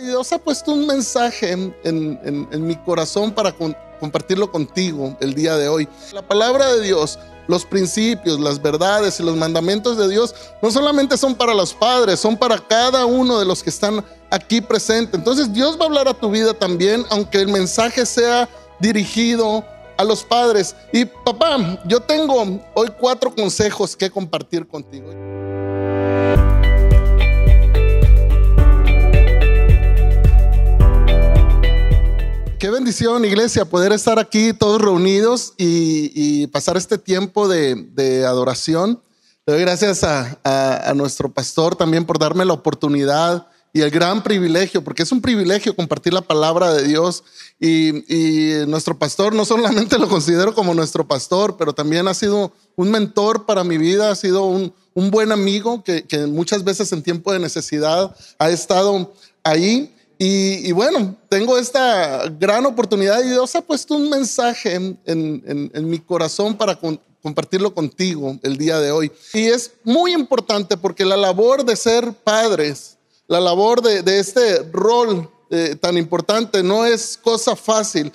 Dios ha puesto un mensaje en, mi corazón para compartirlo contigo el día de hoy. La palabra de Dios, los principios, las verdades y los mandamientos de Dios no solamente son para los padres, son para cada uno de los que están aquí presentes. Entonces Dios va a hablar a tu vida también, aunque el mensaje sea dirigido a los padres. Y papá, yo tengo hoy cuatro consejos que compartir contigo. qué bendición, iglesia, poder estar aquí todos reunidos y, pasar este tiempo de, adoración. Le doy gracias a, nuestro pastor también por darme la oportunidad y el gran privilegio, porque es un privilegio compartir la palabra de Dios. Y, nuestro pastor, no solamente lo considero como nuestro pastor, pero también ha sido un mentor para mi vida, ha sido un, buen amigo que, que muchas veces en tiempo de necesidad ha estado ahí y, bueno, tengo esta gran oportunidad y Dios ha puesto un mensaje en, mi corazón para compartirlo contigo el día de hoy. Y es muy importante porque la labor de ser padres, la labor de, este rol eh, tan importante no es cosa fácil.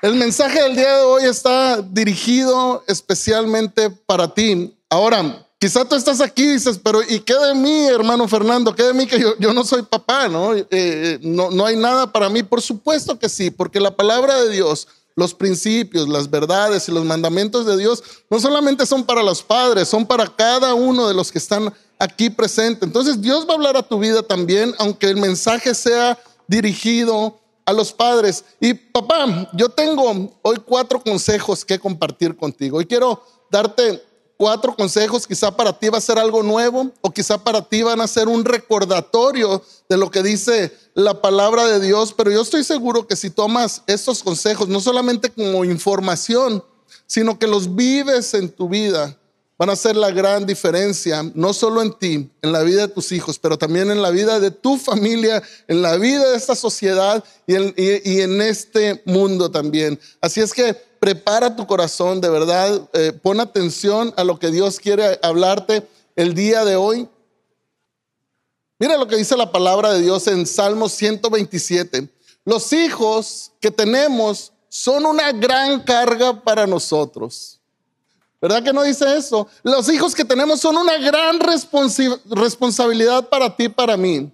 El mensaje del día de hoy está dirigido especialmente para ti. Ahora, Quizá tú estás aquí y dices, pero ¿y qué de mí, hermano Fernando? ¿Qué de mí que yo, no soy papá? ¿no? Eh, eh, ¿no? No hay nada para mí. Por supuesto que sí, porque la palabra de Dios, los principios, las verdades y los mandamientos de Dios no solamente son para los padres, son para cada uno de los que están aquí presentes. Entonces Dios va a hablar a tu vida también, aunque el mensaje sea dirigido a los padres. Y papá, yo tengo hoy cuatro consejos que compartir contigo y quiero darte cuatro consejos, quizá para ti va a ser algo nuevo o quizá para ti van a ser un recordatorio de lo que dice la palabra de Dios, pero yo estoy seguro que si tomas estos consejos, no solamente como información, sino que los vives en tu vida, van a hacer la gran diferencia, no solo en ti, en la vida de tus hijos, pero también en la vida de tu familia, en la vida de esta sociedad y en, y en este mundo también. Así es que prepara tu corazón, de verdad, eh, pon atención a lo que Dios quiere hablarte el día de hoy. Mira lo que dice la palabra de Dios en Salmo 127. Los hijos que tenemos son una gran carga para nosotros. ¿Verdad que no dice eso? Los hijos que tenemos son una gran responsabilidad para ti, para mí.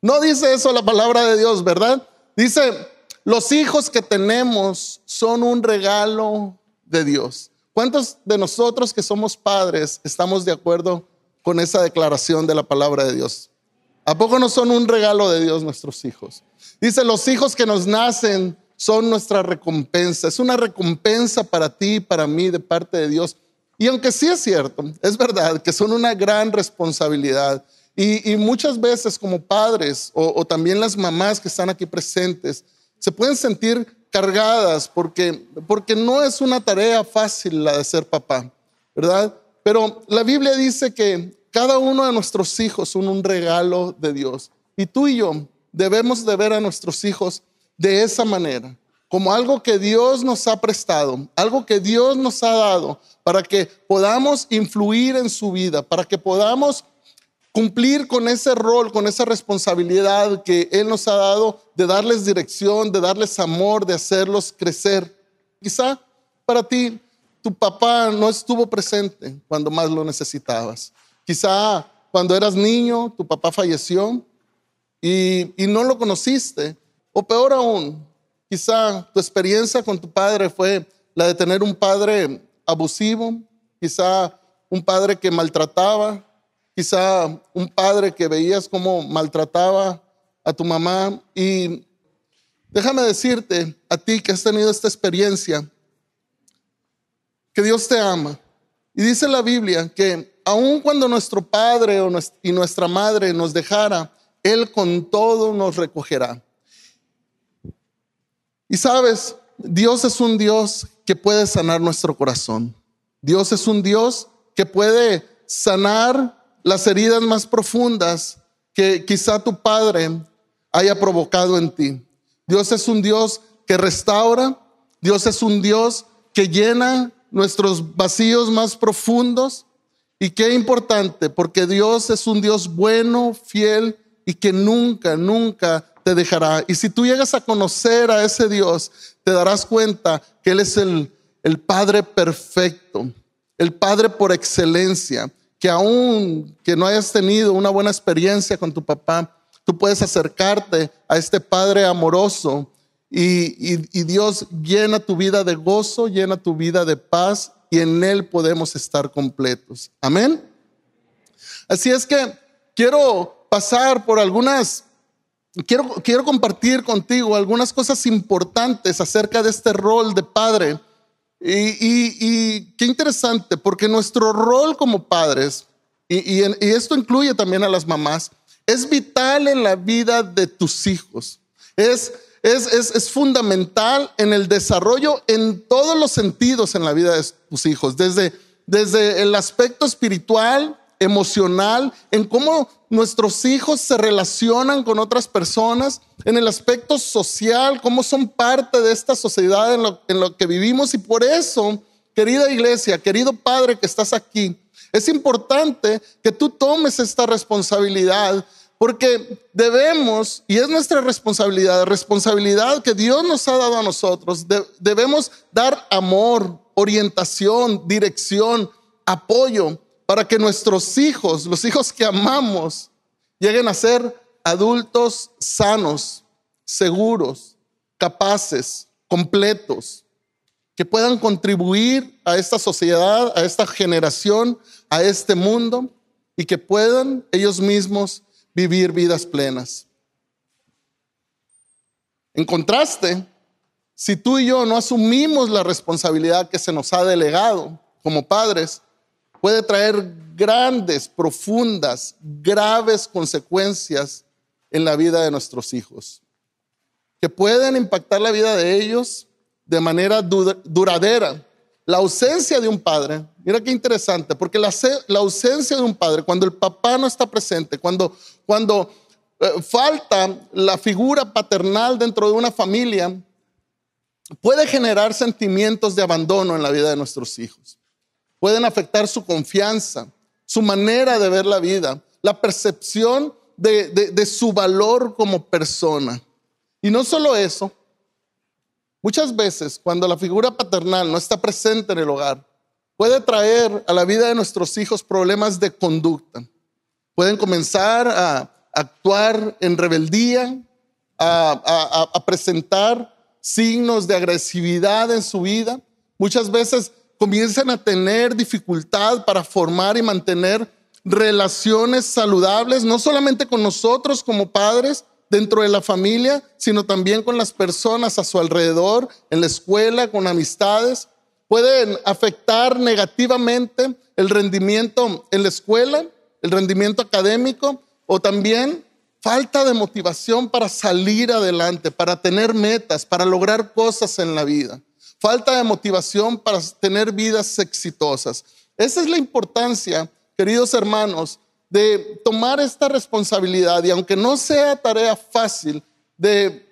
No dice eso la palabra de Dios, ¿verdad? Dice, los hijos que tenemos son un regalo de Dios. ¿Cuántos de nosotros que somos padres estamos de acuerdo con esa declaración de la palabra de Dios? ¿A poco no son un regalo de Dios nuestros hijos? Dice, los hijos que nos nacen son nuestra recompensa. Es una recompensa para ti, y para mí, de parte de Dios. Y aunque sí es cierto, es verdad que son una gran responsabilidad. Y, muchas veces como padres o también las mamás que están aquí presentes, se pueden sentir cargadas porque, porque no es una tarea fácil la de ser papá, ¿verdad? Pero la Biblia dice que cada uno de nuestros hijos son un regalo de Dios. Y tú y yo debemos de ver a nuestros hijos de esa manera, como algo que Dios nos ha prestado, algo que Dios nos ha dado para que podamos influir en su vida, para que podamos cumplir con ese rol, con esa responsabilidad que Él nos ha dado de darles dirección, de darles amor, de hacerlos crecer. Quizá para ti tu papá no estuvo presente cuando más lo necesitabas. Quizá cuando eras niño tu papá falleció y, no lo conociste. O peor aún, quizá tu experiencia con tu padre fue la de tener un padre abusivo, quizá un padre que maltrataba, quizá un padre que veías cómo maltrataba a tu mamá. Y déjame decirte, a ti que has tenido esta experiencia, que Dios te ama. Y dice la Biblia que aun cuando nuestro padre y nuestra madre nos dejara, Él con todo nos recogerá. Y sabes, Dios es un Dios que puede sanar nuestro corazón. Dios es un Dios que puede sanar las heridas más profundas que quizá tu padre haya provocado en ti. Dios es un Dios que restaura, Dios es un Dios que llena nuestros vacíos más profundos. Y qué importante, porque Dios es un Dios bueno, fiel y que nunca, nunca te dejará. Y si tú llegas a conocer a ese Dios, te darás cuenta que Él es el, el Padre perfecto, el Padre por excelencia que aún que no hayas tenido una buena experiencia con tu papá, tú puedes acercarte a este Padre amoroso y, Dios llena tu vida de gozo, llena tu vida de paz y en Él podemos estar completos. Amén. Así es que quiero pasar por algunas Quiero, quiero, compartir contigo algunas cosas importantes acerca de este rol de padre y, qué interesante, porque nuestro rol como padres, y, esto incluye también a las mamás, es vital en la vida de tus hijos. Es, es, fundamental en el desarrollo en todos los sentidos en la vida de tus hijos, desde, desde el aspecto espiritual, emocional, en cómo nuestros hijos se relacionan con otras personas, en el aspecto social, cómo son parte de esta sociedad en lo, que vivimos. Y por eso, querida iglesia, querido padre que estás aquí, es importante que tú tomes esta responsabilidad porque debemos, y es nuestra responsabilidad, responsabilidad que Dios nos ha dado a nosotros, debemos dar amor, orientación, dirección, apoyo para que nuestros hijos, los hijos que amamos, lleguen a ser adultos sanos, seguros, capaces, completos, que puedan contribuir a esta sociedad, a esta generación, a este mundo y que puedan ellos mismos vivir vidas plenas. En contraste, si tú y yo no asumimos la responsabilidad que se nos ha delegado como padres, puede traer grandes, profundas, graves consecuencias en la vida de nuestros hijos, que pueden impactar la vida de ellos de manera duradera. La ausencia de un padre, mira qué interesante, porque la, ausencia de un padre, cuando el papá no está presente, cuando, cuando eh, falta la figura paternal dentro de una familia, puede generar sentimientos de abandono en la vida de nuestros hijos pueden afectar su confianza, su manera de ver la vida, la percepción de, su valor como persona. Y no solo eso, muchas veces cuando la figura paternal no está presente en el hogar, puede traer a la vida de nuestros hijos problemas de conducta. Pueden comenzar a actuar en rebeldía, a, presentar signos de agresividad en su vida. Muchas veces comienzan a tener dificultad para formar y mantener relaciones saludables, no solamente con nosotros como padres dentro de la familia, sino también con las personas a su alrededor, en la escuela, con amistades. Pueden afectar negativamente el rendimiento en la escuela, el rendimiento académico o también falta de motivación para salir adelante, para tener metas, para lograr cosas en la vida falta de motivación para tener vidas exitosas. Esa es la importancia, queridos hermanos, de tomar esta responsabilidad y aunque no sea tarea fácil, de,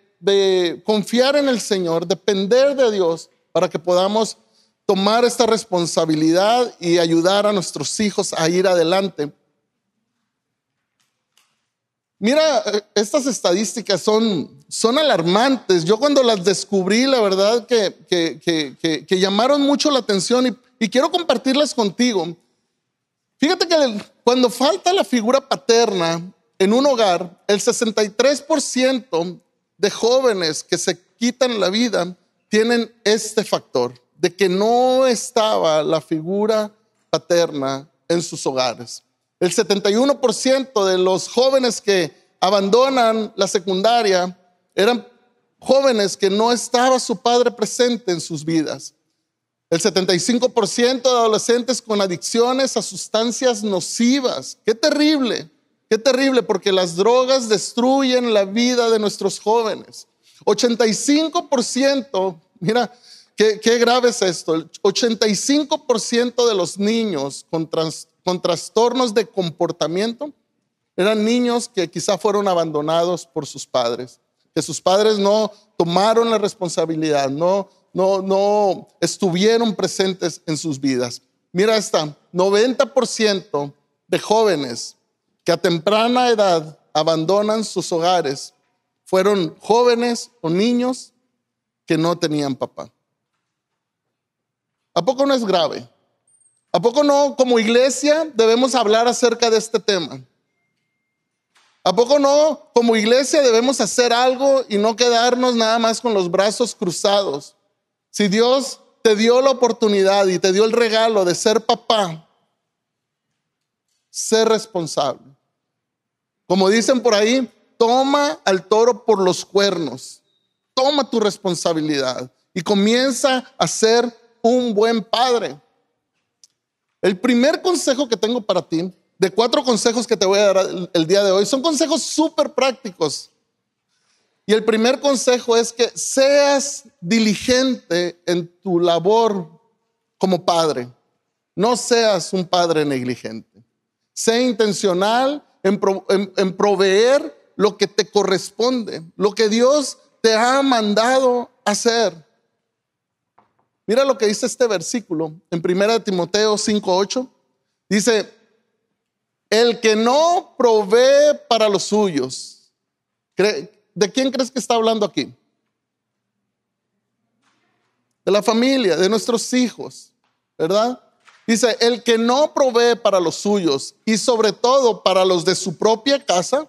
confiar en el Señor, depender de Dios para que podamos tomar esta responsabilidad y ayudar a nuestros hijos a ir adelante. Mira, eh, estas estadísticas son son alarmantes. Yo cuando las descubrí, la verdad que, que, que, llamaron mucho la atención y, y, quiero compartirlas contigo. Fíjate que cuando falta la figura paterna en un hogar, el 63% de jóvenes que se quitan la vida tienen este factor, de que no estaba la figura paterna en sus hogares. El 71% de los jóvenes que abandonan la secundaria eran jóvenes que no estaba su padre presente en sus vidas. El 75% de adolescentes con adicciones a sustancias nocivas. Qué terrible, qué terrible, porque las drogas destruyen la vida de nuestros jóvenes. 85%, mira, qué, grave es esto, el 85% de los niños con trastornos de comportamiento eran niños que quizá fueron abandonados por sus padres que sus padres no tomaron la responsabilidad, no, no, no estuvieron presentes en sus vidas. Mira esta, 90% de jóvenes que a temprana edad abandonan sus hogares fueron jóvenes o niños que no tenían papá. ¿A poco no es grave? ¿A poco no como iglesia debemos hablar acerca de este tema? ¿A poco no? Como iglesia debemos hacer algo y no quedarnos nada más con los brazos cruzados. Si Dios te dio la oportunidad y te dio el regalo de ser papá, sé responsable. Como dicen por ahí, toma al toro por los cuernos, toma tu responsabilidad y comienza a ser un buen padre. El primer consejo que tengo para ti de cuatro consejos que te voy a dar el día de hoy. Son consejos súper prácticos. Y el primer consejo es que seas diligente en tu labor como padre. No seas un padre negligente. Sé intencional en, proveer lo que te corresponde, lo que Dios te ha mandado hacer. Mira lo que dice este versículo en 1 Timoteo 5:8. Dice, el que no provee para los suyos. ¿De quién crees que está hablando aquí? De la familia, de nuestros hijos, ¿verdad? Dice, el que no provee para los suyos y sobre todo para los de su propia casa,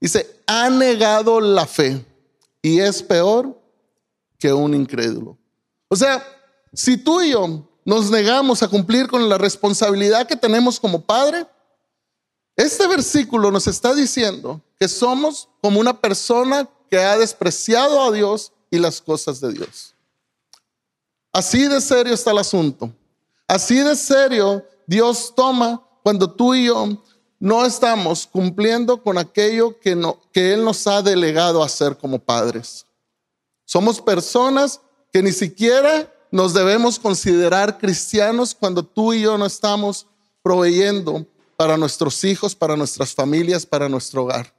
dice, ha negado la fe y es peor que un incrédulo. O sea, si tú y yo nos negamos a cumplir con la responsabilidad que tenemos como padre, este versículo nos está diciendo que somos como una persona que ha despreciado a Dios y las cosas de Dios. Así de serio está el asunto. Así de serio Dios toma cuando tú y yo no estamos cumpliendo con aquello que, Él nos ha delegado a hacer como padres. Somos personas que ni siquiera nos debemos considerar cristianos cuando tú y yo no estamos proveyendo para nuestros hijos, para nuestras familias, para nuestro hogar.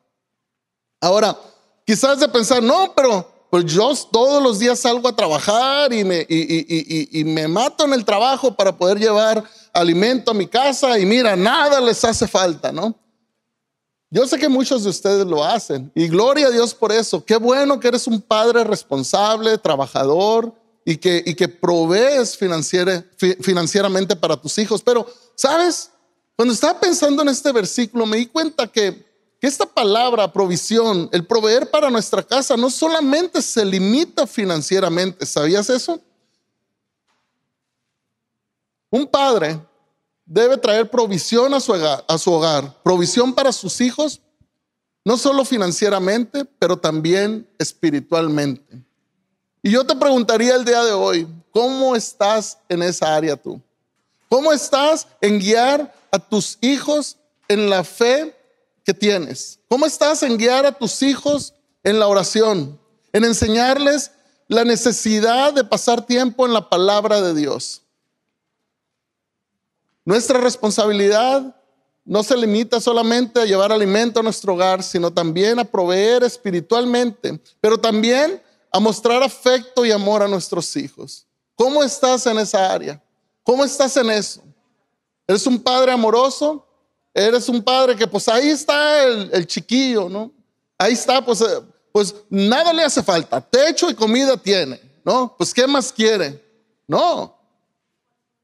Ahora, quizás de pensar, no, pero pues yo todos los días salgo a trabajar y me, y, me mato en el trabajo para poder llevar alimento a mi casa y mira, nada les hace falta, ¿no? Yo sé que muchos de ustedes lo hacen y gloria a Dios por eso. Qué bueno que eres un padre responsable, trabajador y que, y que provees financieramente para tus hijos. Pero, ¿sabes? Cuando estaba pensando en este versículo, me di cuenta que, esta palabra provisión, el proveer para nuestra casa, no solamente se limita financieramente. ¿Sabías eso? Un padre debe traer provisión a su, hogar, a su hogar, provisión para sus hijos, no solo financieramente, pero también espiritualmente. Y yo te preguntaría el día de hoy, ¿cómo estás en esa área tú? ¿Cómo estás en guiar a tus hijos en la fe que tienes? ¿Cómo estás en guiar a tus hijos en la oración? En enseñarles la necesidad de pasar tiempo en la palabra de Dios. Nuestra responsabilidad no se limita solamente a llevar alimento a nuestro hogar, sino también a proveer espiritualmente, pero también a mostrar afecto y amor a nuestros hijos. ¿Cómo estás en esa área? ¿Cómo estás en eso? Eres un padre amoroso, eres un padre que pues ahí está el, chiquillo, ¿no? Ahí está, pues, eh, pues nada le hace falta, techo y comida tiene, ¿no? Pues ¿qué más quiere? No.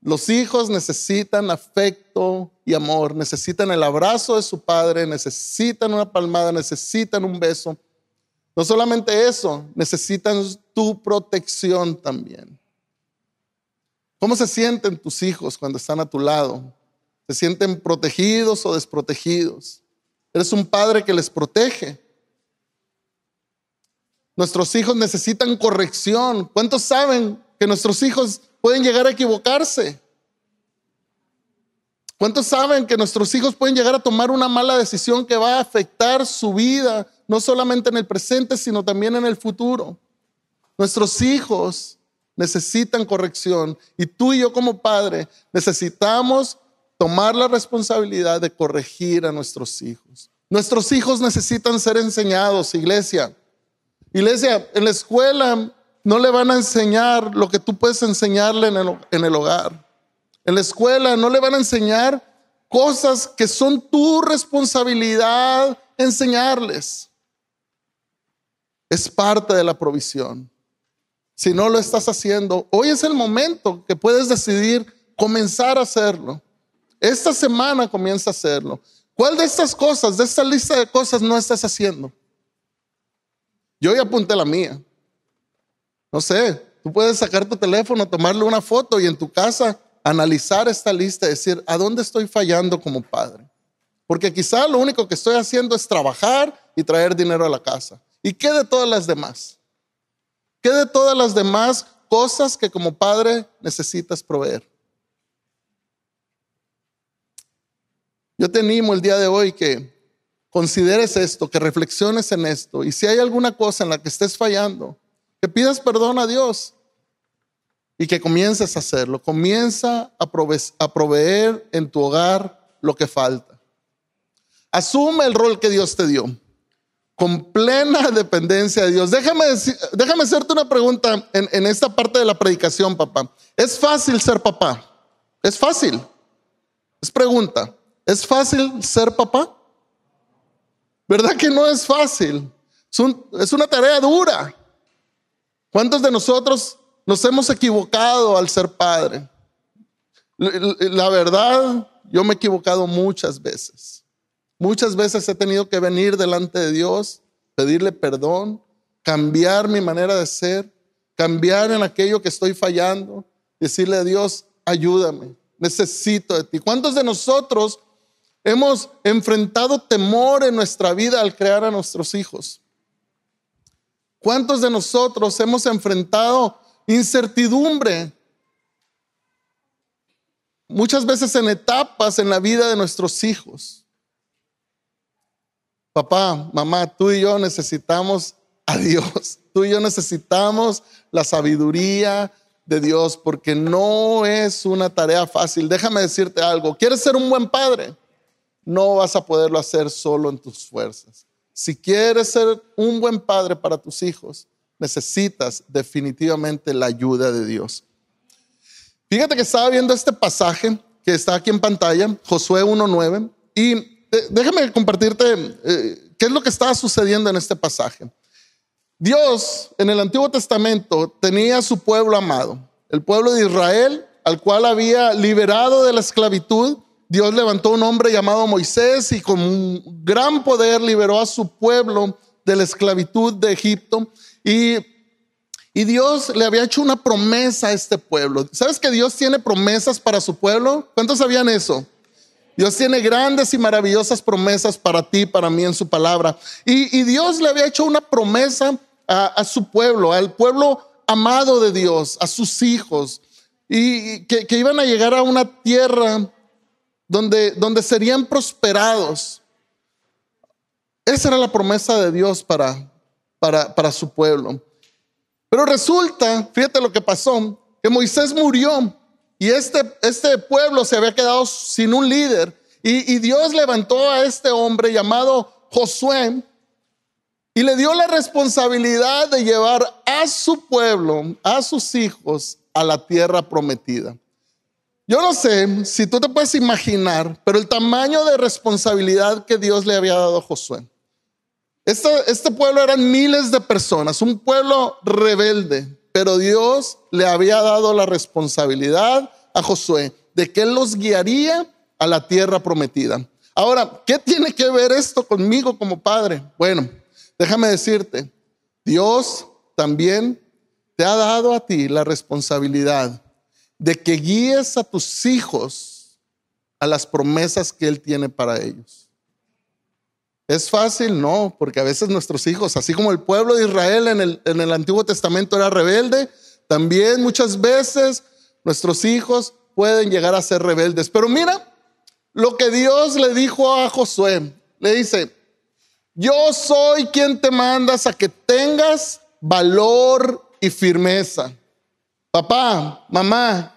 Los hijos necesitan afecto y amor, necesitan el abrazo de su padre, necesitan una palmada, necesitan un beso. No solamente eso, necesitan tu protección también. ¿Cómo se sienten tus hijos cuando están a tu lado? Se sienten protegidos o desprotegidos. Eres un padre que les protege. Nuestros hijos necesitan corrección. ¿Cuántos saben que nuestros hijos pueden llegar a equivocarse? ¿Cuántos saben que nuestros hijos pueden llegar a tomar una mala decisión que va a afectar su vida, no solamente en el presente, sino también en el futuro? Nuestros hijos necesitan corrección y tú y yo como padre necesitamos tomar la responsabilidad de corregir a nuestros hijos. Nuestros hijos necesitan ser enseñados, iglesia. Iglesia, en la escuela no le van a enseñar lo que tú puedes enseñarle en el, hogar. En la escuela no le van a enseñar cosas que son tu responsabilidad enseñarles. Es parte de la provisión. Si no lo estás haciendo, hoy es el momento que puedes decidir comenzar a hacerlo. Esta semana comienza a hacerlo. ¿Cuál de estas cosas, de esta lista de cosas no estás haciendo? Yo ya apunté la mía. No sé, tú puedes sacar tu teléfono, tomarle una foto y en tu casa analizar esta lista y decir, ¿a dónde estoy fallando como padre? Porque quizá lo único que estoy haciendo es trabajar y traer dinero a la casa. ¿Y qué de todas las demás? ¿Qué de todas las demás cosas que como padre necesitas proveer? Yo te animo el día de hoy que consideres esto, que reflexiones en esto. Y si hay alguna cosa en la que estés fallando, que pidas perdón a Dios y que comiences a hacerlo. Comienza a, proveer en tu hogar lo que falta. Asume el rol que Dios te dio con plena dependencia de Dios. Déjame, déjame hacerte una pregunta en, en esta parte de la predicación, papá. ¿Es fácil ser papá? Es fácil. Es pregunta. ¿Es fácil ser papá? ¿Verdad que no es fácil? Es, una tarea dura. ¿Cuántos de nosotros nos hemos equivocado al ser padre? La verdad, yo me he equivocado muchas veces. Muchas veces he tenido que venir delante de Dios, pedirle perdón, cambiar mi manera de ser, cambiar en aquello que estoy fallando, decirle a Dios, ayúdame, necesito de ti. ¿Cuántos de nosotros Hemos enfrentado temor en nuestra vida al crear a nuestros hijos. ¿Cuántos de nosotros hemos enfrentado incertidumbre? Muchas veces en etapas en la vida de nuestros hijos. Papá, mamá, tú y yo necesitamos a Dios. Tú y yo necesitamos la sabiduría de Dios porque no es una tarea fácil. Déjame decirte algo. ¿Quieres ser un buen padre? no vas a poderlo hacer solo en tus fuerzas. Si quieres ser un buen padre para tus hijos, necesitas definitivamente la ayuda de Dios. Fíjate que estaba viendo este pasaje que está aquí en pantalla, Josué 1.9, y déjame compartirte eh, qué es lo que estaba sucediendo en este pasaje. Dios en el Antiguo Testamento tenía a su pueblo amado, el pueblo de Israel, al cual había liberado de la esclavitud Dios levantó un hombre llamado Moisés y con un gran poder liberó a su pueblo de la esclavitud de Egipto. Y, Dios le había hecho una promesa a este pueblo. ¿Sabes que Dios tiene promesas para su pueblo? ¿Cuántos sabían eso? Dios tiene grandes y maravillosas promesas para ti, para mí en su palabra. Y, Dios le había hecho una promesa a, su pueblo, al pueblo amado de Dios, a sus hijos, y que, que iban a llegar a una tierra donde, serían prosperados. Esa era la promesa de Dios para, para, su pueblo. Pero resulta, fíjate lo que pasó, que Moisés murió y este, este pueblo se había quedado sin un líder. Y, y Dios levantó a este hombre llamado Josué y le dio la responsabilidad de llevar a su pueblo, a sus hijos, a la tierra prometida. Yo no sé si tú te puedes imaginar, pero el tamaño de responsabilidad que Dios le había dado a Josué. Este, este, pueblo eran miles de personas, un pueblo rebelde, pero Dios le había dado la responsabilidad a Josué de que él los guiaría a la tierra prometida. Ahora, ¿qué tiene que ver esto conmigo como padre? Bueno, déjame decirte, Dios también te ha dado a ti la responsabilidad de que guíes a tus hijos a las promesas que Él tiene para ellos. ¿Es fácil? No, porque a veces nuestros hijos, así como el pueblo de Israel en el, en el Antiguo Testamento era rebelde, también muchas veces nuestros hijos pueden llegar a ser rebeldes. Pero mira lo que Dios le dijo a Josué. Le dice, yo soy quien te mandas a que tengas valor y firmeza. Papá, mamá,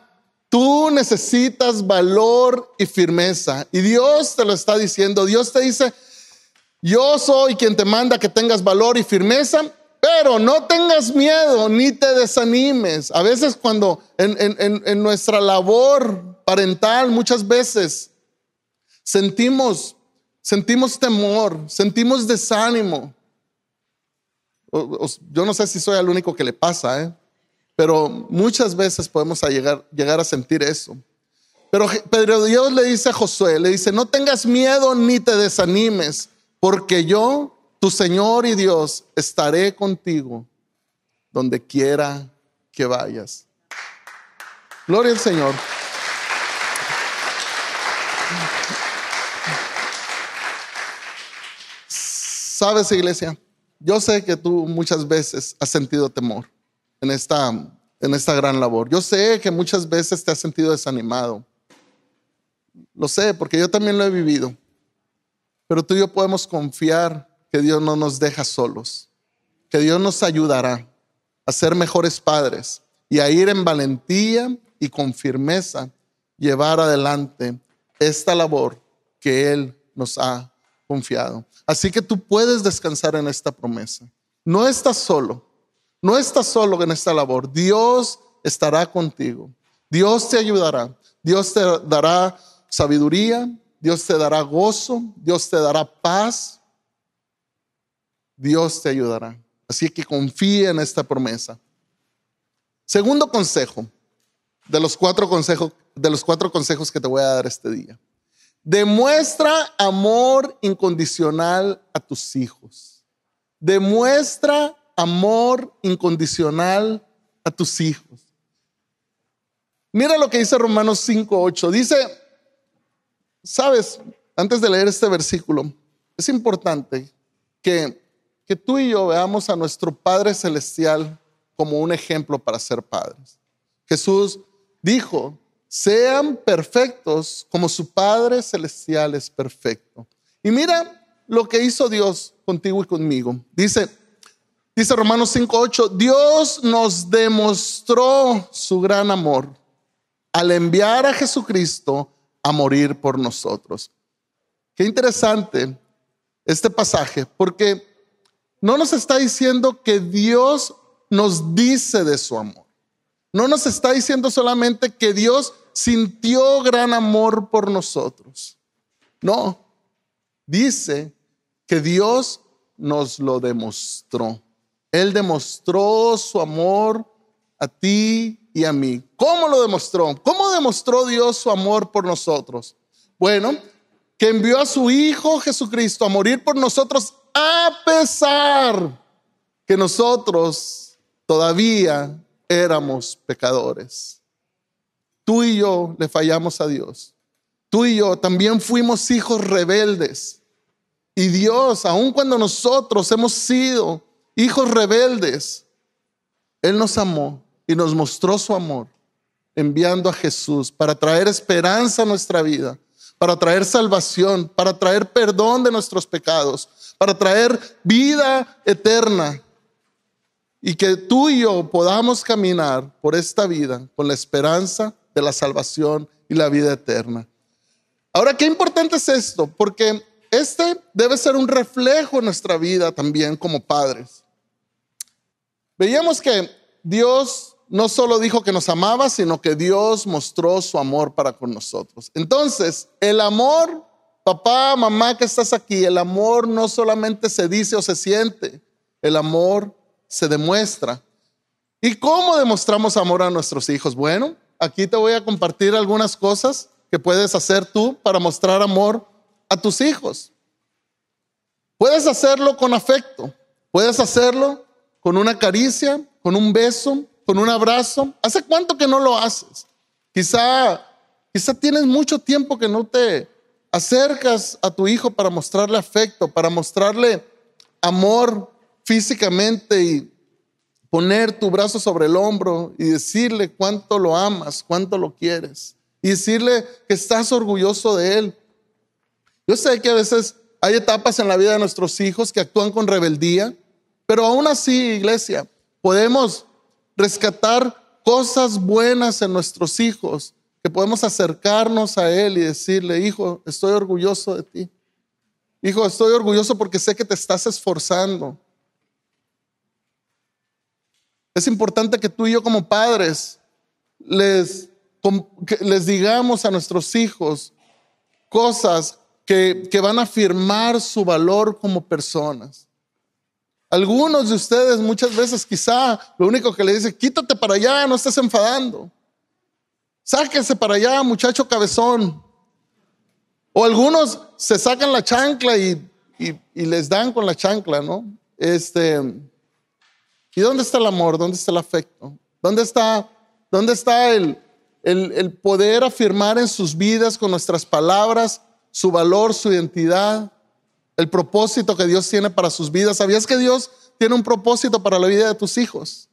tú necesitas valor y firmeza. Y Dios te lo está diciendo. Dios te dice, yo soy quien te manda que tengas valor y firmeza, pero no tengas miedo ni te desanimes. A veces cuando en, nuestra labor parental muchas veces sentimos, sentimos temor, sentimos desánimo. yo no sé si soy el único que le pasa, ¿eh? Pero muchas veces podemos llegar, a sentir eso. Pero, pero Dios le dice a Josué, le dice, no tengas miedo ni te desanimes, porque yo, tu Señor y Dios, estaré contigo donde quiera que vayas. Gloria al Señor. Sabes, iglesia, yo sé que tú muchas veces has sentido temor en esta, en esta gran labor. Yo sé que muchas veces te has sentido desanimado. Lo sé, porque yo también lo he vivido. Pero tú y yo podemos confiar que Dios no nos deja solos, que Dios nos ayudará a ser mejores padres y a ir en valentía y con firmeza llevar adelante esta labor que Él nos ha confiado. Así que tú puedes descansar en esta promesa. No estás solo. No estás solo en esta labor. Dios estará contigo. Dios te ayudará. Dios te dará sabiduría. Dios te dará gozo. Dios te dará paz. Dios te ayudará. Así que confía en esta promesa. Segundo consejo de los cuatro consejos de los cuatro consejos que te voy a dar este día. Demuestra amor incondicional a tus hijos. Demuestra amor incondicional a tus hijos. Mira lo que dice Romanos 5.8. Dice, sabes, antes de leer este versículo, es importante que, que tú y yo veamos a nuestro Padre Celestial como un ejemplo para ser padres. Jesús dijo, sean perfectos como su Padre Celestial es perfecto. Y mira lo que hizo Dios contigo y conmigo. Dice, Dice Romanos 5:8, Dios nos demostró su gran amor al enviar a Jesucristo a morir por nosotros. Qué interesante este pasaje, porque no nos está diciendo que Dios nos dice de su amor. No nos está diciendo solamente que Dios sintió gran amor por nosotros. No, dice que Dios nos lo demostró. Él demostró su amor a ti y a mí. ¿Cómo lo demostró? ¿Cómo demostró Dios su amor por nosotros? Bueno, que envió a su Hijo Jesucristo a morir por nosotros a pesar que nosotros todavía éramos pecadores. Tú y yo le fallamos a Dios. Tú y yo también fuimos hijos rebeldes. Y Dios, aun cuando nosotros hemos sido hijos rebeldes, Él nos amó y nos mostró su amor enviando a Jesús para traer esperanza a nuestra vida, para traer salvación, para traer perdón de nuestros pecados, para traer vida eterna. Y que tú y yo podamos caminar por esta vida con la esperanza de la salvación y la vida eterna. Ahora, qué importante es esto, porque este debe ser un reflejo en nuestra vida también como padres. Veíamos que Dios no solo dijo que nos amaba, sino que Dios mostró su amor para con nosotros. Entonces, el amor, papá, mamá que estás aquí, el amor no solamente se dice o se siente, el amor se demuestra. ¿Y cómo demostramos amor a nuestros hijos? Bueno, aquí te voy a compartir algunas cosas que puedes hacer tú para mostrar amor a tus hijos. Puedes hacerlo con afecto, puedes hacerlo con una caricia, con un beso, con un abrazo. ¿Hace cuánto que no lo haces? Quizá, quizá tienes mucho tiempo que no te acercas a tu hijo para mostrarle afecto, para mostrarle amor físicamente y poner tu brazo sobre el hombro y decirle cuánto lo amas, cuánto lo quieres y decirle que estás orgulloso de él. Yo sé que a veces hay etapas en la vida de nuestros hijos que actúan con rebeldía, pero aún así, iglesia, podemos rescatar cosas buenas en nuestros hijos, que podemos acercarnos a Él y decirle, hijo, estoy orgulloso de ti. Hijo, estoy orgulloso porque sé que te estás esforzando. Es importante que tú y yo como padres les, digamos a nuestros hijos cosas que van a afirmar su valor como personas. Algunos de ustedes muchas veces quizá lo único que le dice, quítate para allá, no estés enfadando. Sáquese para allá, muchacho cabezón. O algunos se sacan la chancla y, les dan con la chancla, ¿no? Este, ¿Y dónde está el amor? ¿Dónde está el afecto? ¿Dónde está, dónde está el, el, el poder afirmar en sus vidas con nuestras palabras su valor, su identidad? el propósito que Dios tiene para sus vidas. ¿Sabías que Dios tiene un propósito para la vida de tus hijos?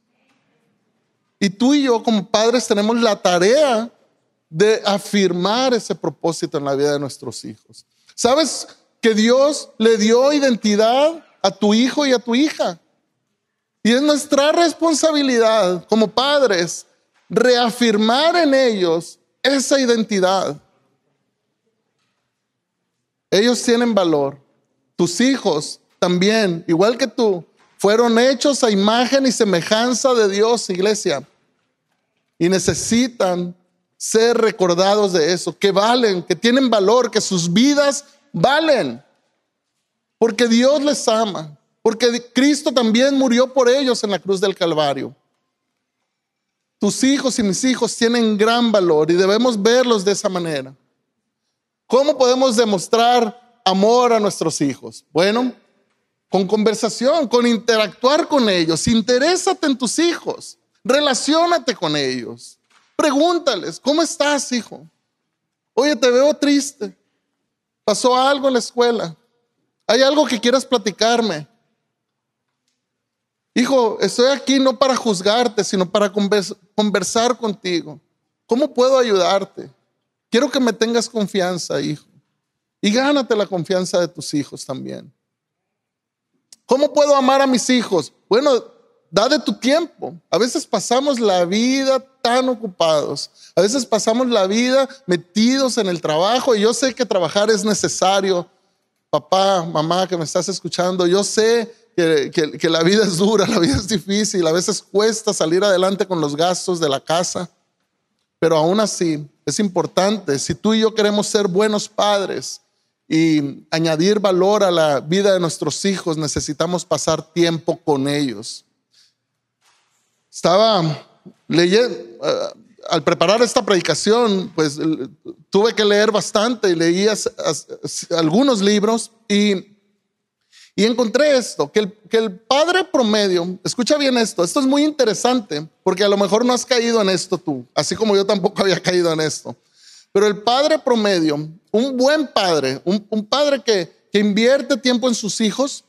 Y tú y yo como padres tenemos la tarea de afirmar ese propósito en la vida de nuestros hijos. ¿Sabes que Dios le dio identidad a tu hijo y a tu hija? Y es nuestra responsabilidad como padres reafirmar en ellos esa identidad. Ellos tienen valor tus hijos también, igual que tú, fueron hechos a imagen y semejanza de Dios, iglesia. Y necesitan ser recordados de eso, que valen, que tienen valor, que sus vidas valen. Porque Dios les ama, porque Cristo también murió por ellos en la cruz del Calvario. Tus hijos y mis hijos tienen gran valor y debemos verlos de esa manera. ¿Cómo podemos demostrar amor a nuestros hijos? Bueno, con conversación, con interactuar con ellos. Interésate en tus hijos, relaciónate con ellos. Pregúntales, ¿cómo estás, hijo? Oye, te veo triste. Pasó algo en la escuela. Hay algo que quieras platicarme. Hijo, estoy aquí no para juzgarte, sino para conversar contigo. ¿Cómo puedo ayudarte? Quiero que me tengas confianza, hijo. Y gánate la confianza de tus hijos también. ¿Cómo puedo amar a mis hijos? Bueno, da de tu tiempo. A veces pasamos la vida tan ocupados. A veces pasamos la vida metidos en el trabajo y yo sé que trabajar es necesario. Papá, mamá que me estás escuchando, yo sé que, la vida es dura, la vida es difícil, a veces cuesta salir adelante con los gastos de la casa, pero aún así es importante, si tú y yo queremos ser buenos padres, y añadir valor a la vida de nuestros hijos, necesitamos pasar tiempo con ellos. Estaba leyendo, eh, al preparar esta predicación, pues tuve que leer bastante y leí algunos libros y, y encontré esto, que el, que el padre promedio, escucha bien esto, esto es muy interesante porque a lo mejor no has caído en esto tú, así como yo tampoco había caído en esto, pero el padre promedio un buen padre, un, padre que, invierte tiempo en sus hijos,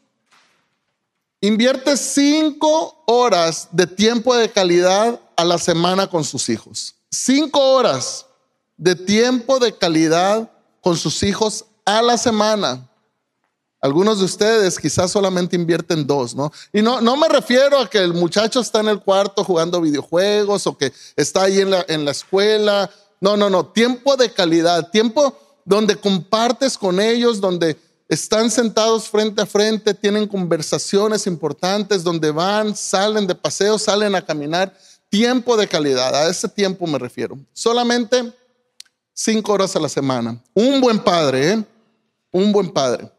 invierte cinco horas de tiempo de calidad a la semana con sus hijos. Cinco horas de tiempo de calidad con sus hijos a la semana. Algunos de ustedes quizás solamente invierten dos, ¿no? Y no, no me refiero a que el muchacho está en el cuarto jugando videojuegos o que está ahí en la, en la escuela. No, no, no. Tiempo de calidad, tiempo donde compartes con ellos, donde están sentados frente a frente, tienen conversaciones importantes, donde van, salen de paseo, salen a caminar. Tiempo de calidad, a ese tiempo me refiero. Solamente cinco horas a la semana. Un buen padre, ¿eh? Un buen padre.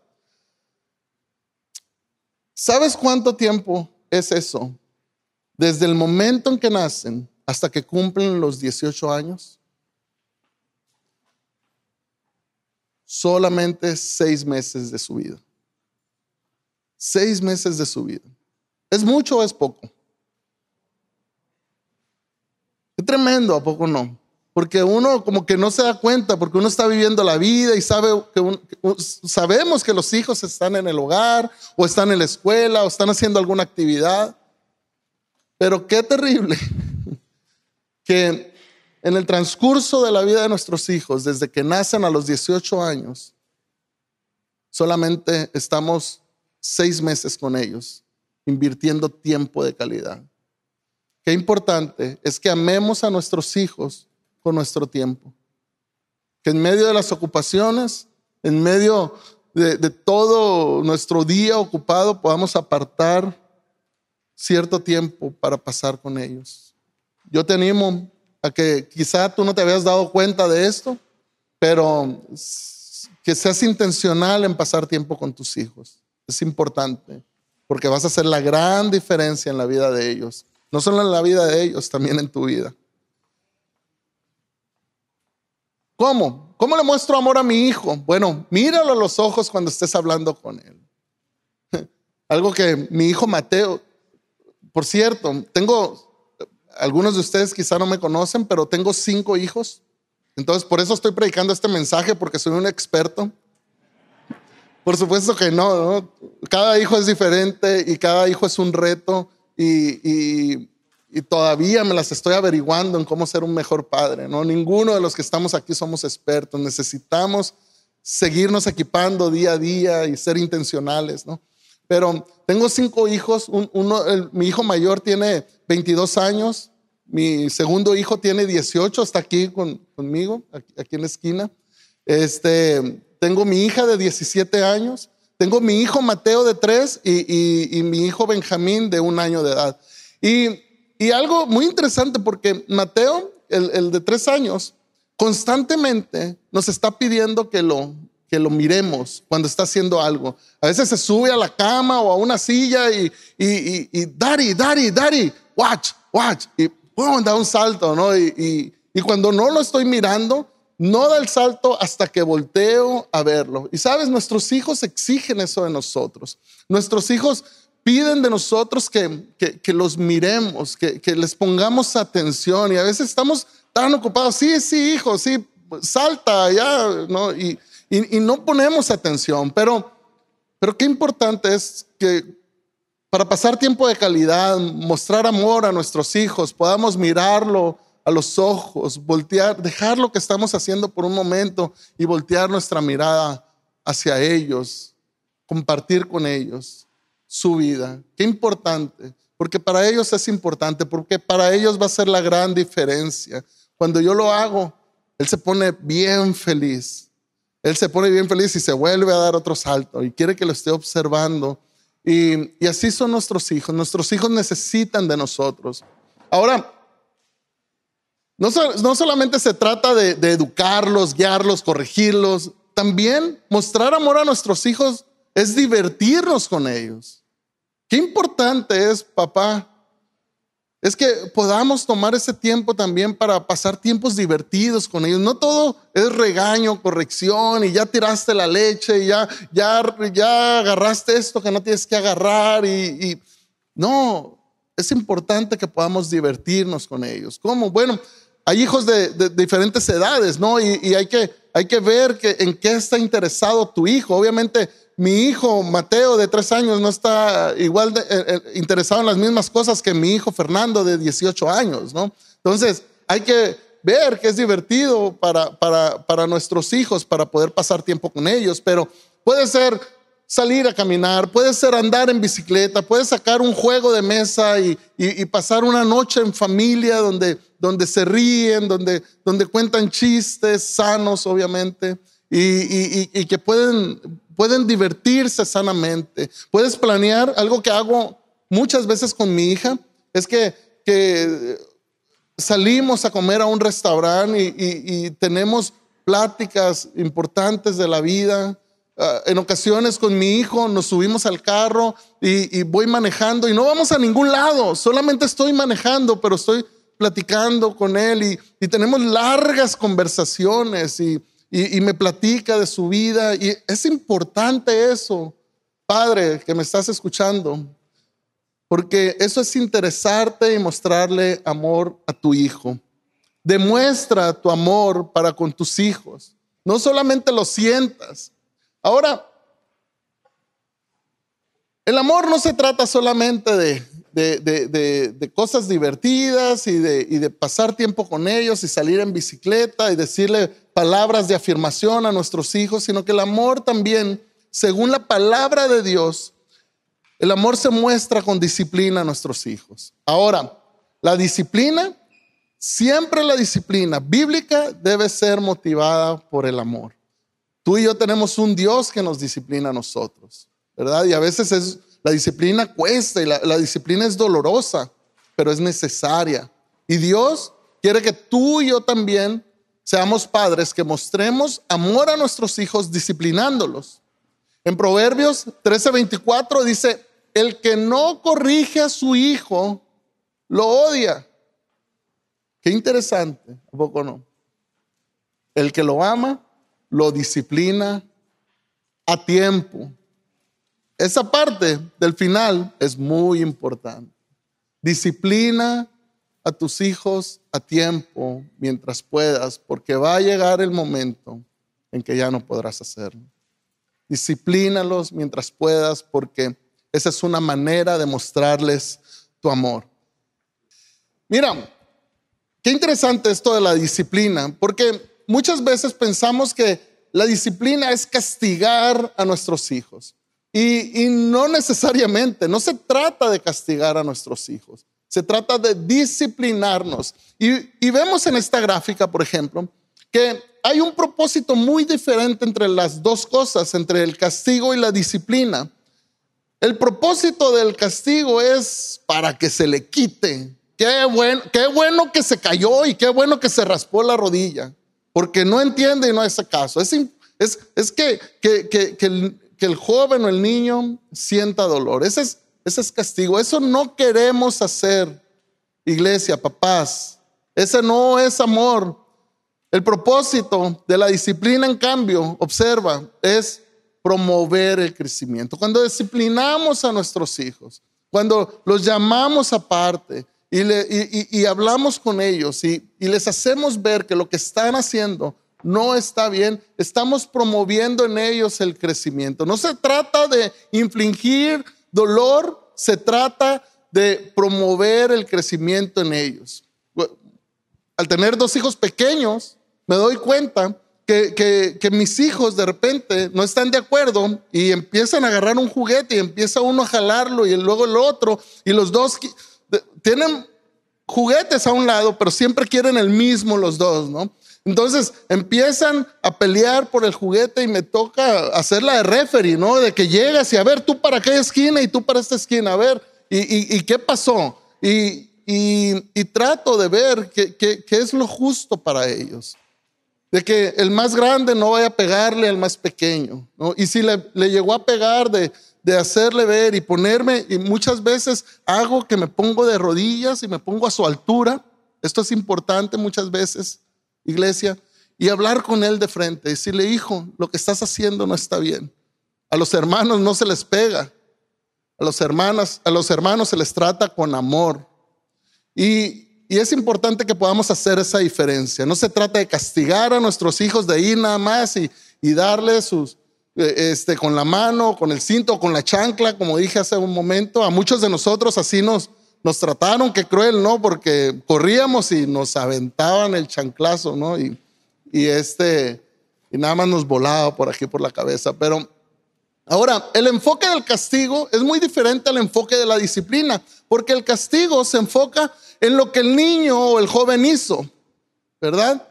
¿Sabes cuánto tiempo es eso? Desde el momento en que nacen hasta que cumplen los 18 años. solamente seis meses de su vida. Seis meses de su vida. ¿Es mucho o es poco? Es tremendo, ¿a poco no? Porque uno como que no se da cuenta, porque uno está viviendo la vida y sabe que sabemos que los hijos están en el hogar o están en la escuela o están haciendo alguna actividad. Pero qué terrible que en el transcurso de la vida de nuestros hijos, desde que nacen a los 18 años, solamente estamos seis meses con ellos, invirtiendo tiempo de calidad. Qué importante es que amemos a nuestros hijos con nuestro tiempo. Que en medio de las ocupaciones, en medio de, todo nuestro día ocupado, podamos apartar cierto tiempo para pasar con ellos. Yo te a que quizá tú no te habías dado cuenta de esto, pero que seas intencional en pasar tiempo con tus hijos. Es importante, porque vas a hacer la gran diferencia en la vida de ellos. No solo en la vida de ellos, también en tu vida. ¿Cómo? ¿Cómo le muestro amor a mi hijo? Bueno, míralo a los ojos cuando estés hablando con él. Algo que mi hijo Mateo, por cierto, tengo algunos de ustedes quizá no me conocen, pero tengo cinco hijos. Entonces, por eso estoy predicando este mensaje, porque soy un experto. Por supuesto que no, no, Cada hijo es diferente y cada hijo es un reto y, todavía me las estoy averiguando en cómo ser un mejor padre, ¿no? Ninguno de los que estamos aquí somos expertos. Necesitamos seguirnos equipando día a día y ser intencionales, ¿no? Pero tengo cinco hijos. Uno, mi hijo mayor tiene 22 años, mi segundo hijo tiene 18, está aquí conmigo, aquí, en la esquina. Este, tengo mi hija de 17 años, tengo mi hijo Mateo de 3 y, mi hijo Benjamín de un año de edad. Y, algo muy interesante porque Mateo, el, de 3 años, constantemente nos está pidiendo que lo, que lo miremos cuando está haciendo algo. A veces se sube a la cama o a una silla y, y, y, y daddy, daddy, daddy, watch, watch. Y Da un salto, ¿no? Y, cuando no lo estoy mirando, no da el salto hasta que volteo a verlo. Y sabes, nuestros hijos exigen eso de nosotros. Nuestros hijos piden de nosotros que, que, los miremos, que, que, les pongamos atención. Y a veces estamos tan ocupados, sí, sí, hijo, sí, salta, ya, ¿no? Y, y, y no ponemos atención. Pero, pero qué importante es que para pasar tiempo de calidad, mostrar amor a nuestros hijos, podamos mirarlo a los ojos, voltear, dejar lo que estamos haciendo por un momento y voltear nuestra mirada hacia ellos, compartir con ellos su vida. Qué importante, porque para ellos es importante, porque para ellos va a ser la gran diferencia. Cuando yo lo hago, él se pone bien feliz. Él se pone bien feliz y se vuelve a dar otro salto y quiere que lo esté observando y, así son nuestros hijos. Nuestros hijos necesitan de nosotros. Ahora, no, solamente se trata de, de, educarlos, guiarlos, corregirlos, también mostrar amor a nuestros hijos es divertirnos con ellos. Qué importante es, papá, es que podamos tomar ese tiempo también para pasar tiempos divertidos con ellos. No todo es regaño, corrección y ya tiraste la leche y ya, ya, ya agarraste esto que no tienes que agarrar. Y, no, es importante que podamos divertirnos con ellos. ¿Cómo? Bueno, hay hijos de, diferentes edades, ¿no? Y, hay, que, hay que ver que, en qué está interesado tu hijo. Obviamente mi hijo Mateo de tres años no está igual eh, eh, interesado en las mismas cosas que mi hijo Fernando de 18 años, ¿no? Entonces, hay que ver que es divertido para, para, nuestros hijos, para poder pasar tiempo con ellos, pero puede ser salir a caminar, puede ser andar en bicicleta, puede sacar un juego de mesa y, pasar una noche en familia donde, donde se ríen, donde, donde cuentan chistes sanos, obviamente, y, y que pueden pueden divertirse sanamente. Puedes planear algo que hago muchas veces con mi hija, es que, salimos a comer a un restaurante y, tenemos pláticas importantes de la vida. Ah, en ocasiones con mi hijo nos subimos al carro y, voy manejando y no vamos a ningún lado, solamente estoy manejando, pero estoy platicando con él y, y, tenemos largas conversaciones y, y, me platica de su vida. Y es importante eso, Padre, que me estás escuchando, porque eso es interesarte y mostrarle amor a tu hijo. Demuestra tu amor para con tus hijos. No solamente lo sientas. Ahora, el amor no se trata solamente de de, cosas divertidas y, y de, pasar tiempo con ellos y salir en bicicleta y decirle palabras de afirmación a nuestros hijos, sino que el amor también, según la palabra de Dios, el amor se muestra con disciplina a nuestros hijos. Ahora, la disciplina, siempre la disciplina bíblica debe ser motivada por el amor. Tú y yo tenemos un Dios que nos disciplina a nosotros, ¿verdad? Y a veces es, la disciplina cuesta y la, disciplina es dolorosa, pero es necesaria. Y Dios quiere que tú y yo también seamos padres que mostremos amor a nuestros hijos disciplinándolos. En Proverbios 13:24 dice, el que no corrige a su hijo, lo odia. Qué interesante, ¿a poco no? El que lo ama, lo disciplina a tiempo. Esa parte del final es muy importante. Disciplina a tus hijos a tiempo mientras puedas, porque va a llegar el momento en que ya no podrás hacerlo. Disciplínalos mientras puedas, porque esa es una manera de mostrarles tu amor. Mira, qué interesante esto de la disciplina, porque muchas veces pensamos que la disciplina es castigar a nuestros hijos. Y, no necesariamente, no se trata de castigar a nuestros hijos, se trata de disciplinarnos. Y, vemos en esta gráfica, por ejemplo, que hay un propósito muy diferente entre las dos cosas, entre el castigo y la disciplina. El propósito del castigo es para que se le quite. Qué bueno, qué bueno que se cayó y qué bueno que se raspó la rodilla, porque no entiende y no hace caso. Es, es, es que, que el joven o el niño sienta dolor. Ese es, ese es castigo. Eso no queremos hacer, iglesia, papás. Ese no es amor. El propósito de la disciplina, en cambio, observa, es promover el crecimiento. Cuando disciplinamos a nuestros hijos, cuando los llamamos aparte y, le, hablamos con ellos y les hacemos ver que lo que están haciendo no está bien. Estamos promoviendo en ellos el crecimiento. No se trata de infligir dolor, se trata de promover el crecimiento en ellos. Al tener dos hijos pequeños, me doy cuenta que, mis hijos de repente no están de acuerdo y empiezan a agarrar un juguete y empieza uno a jalarlo y luego el otro y los dos tienen juguetes a un lado, pero siempre quieren el mismo los dos, ¿no? Entonces empiezan a pelear por el juguete y me toca hacer la de referee, ¿no? De que llegas y a ver, tú para aquella esquina y tú para esta esquina, a ver, ¿y, qué pasó? Y, trato de ver qué, es lo justo para ellos. De que el más grande no vaya a pegarle al más pequeño, ¿no? Y si le, llegó a pegar de, de hacerle ver y ponerme, y muchas veces hago que me pongo de rodillas y me pongo a su altura. Esto es importante muchas veces iglesia, y hablar con él de frente, decirle, hijo, lo que estás haciendo no está bien. A los hermanos no se les pega, a los hermanas, a los hermanos se les trata con amor. Y, es importante que podamos hacer esa diferencia. No se trata de castigar a nuestros hijos de ahí nada más y, y darles sus, eh, este, con la mano, con el cinto, con la chancla, como dije hace un momento. A muchos de nosotros así nos, nos trataron que cruel, ¿no? Porque corríamos y nos aventaban el chanclazo, ¿no? Y, y este, y nada más nos volaba por aquí por la cabeza. Pero ahora, el enfoque del castigo es muy diferente al enfoque de la disciplina, porque el castigo se enfoca en lo que el niño o el joven hizo, ¿verdad?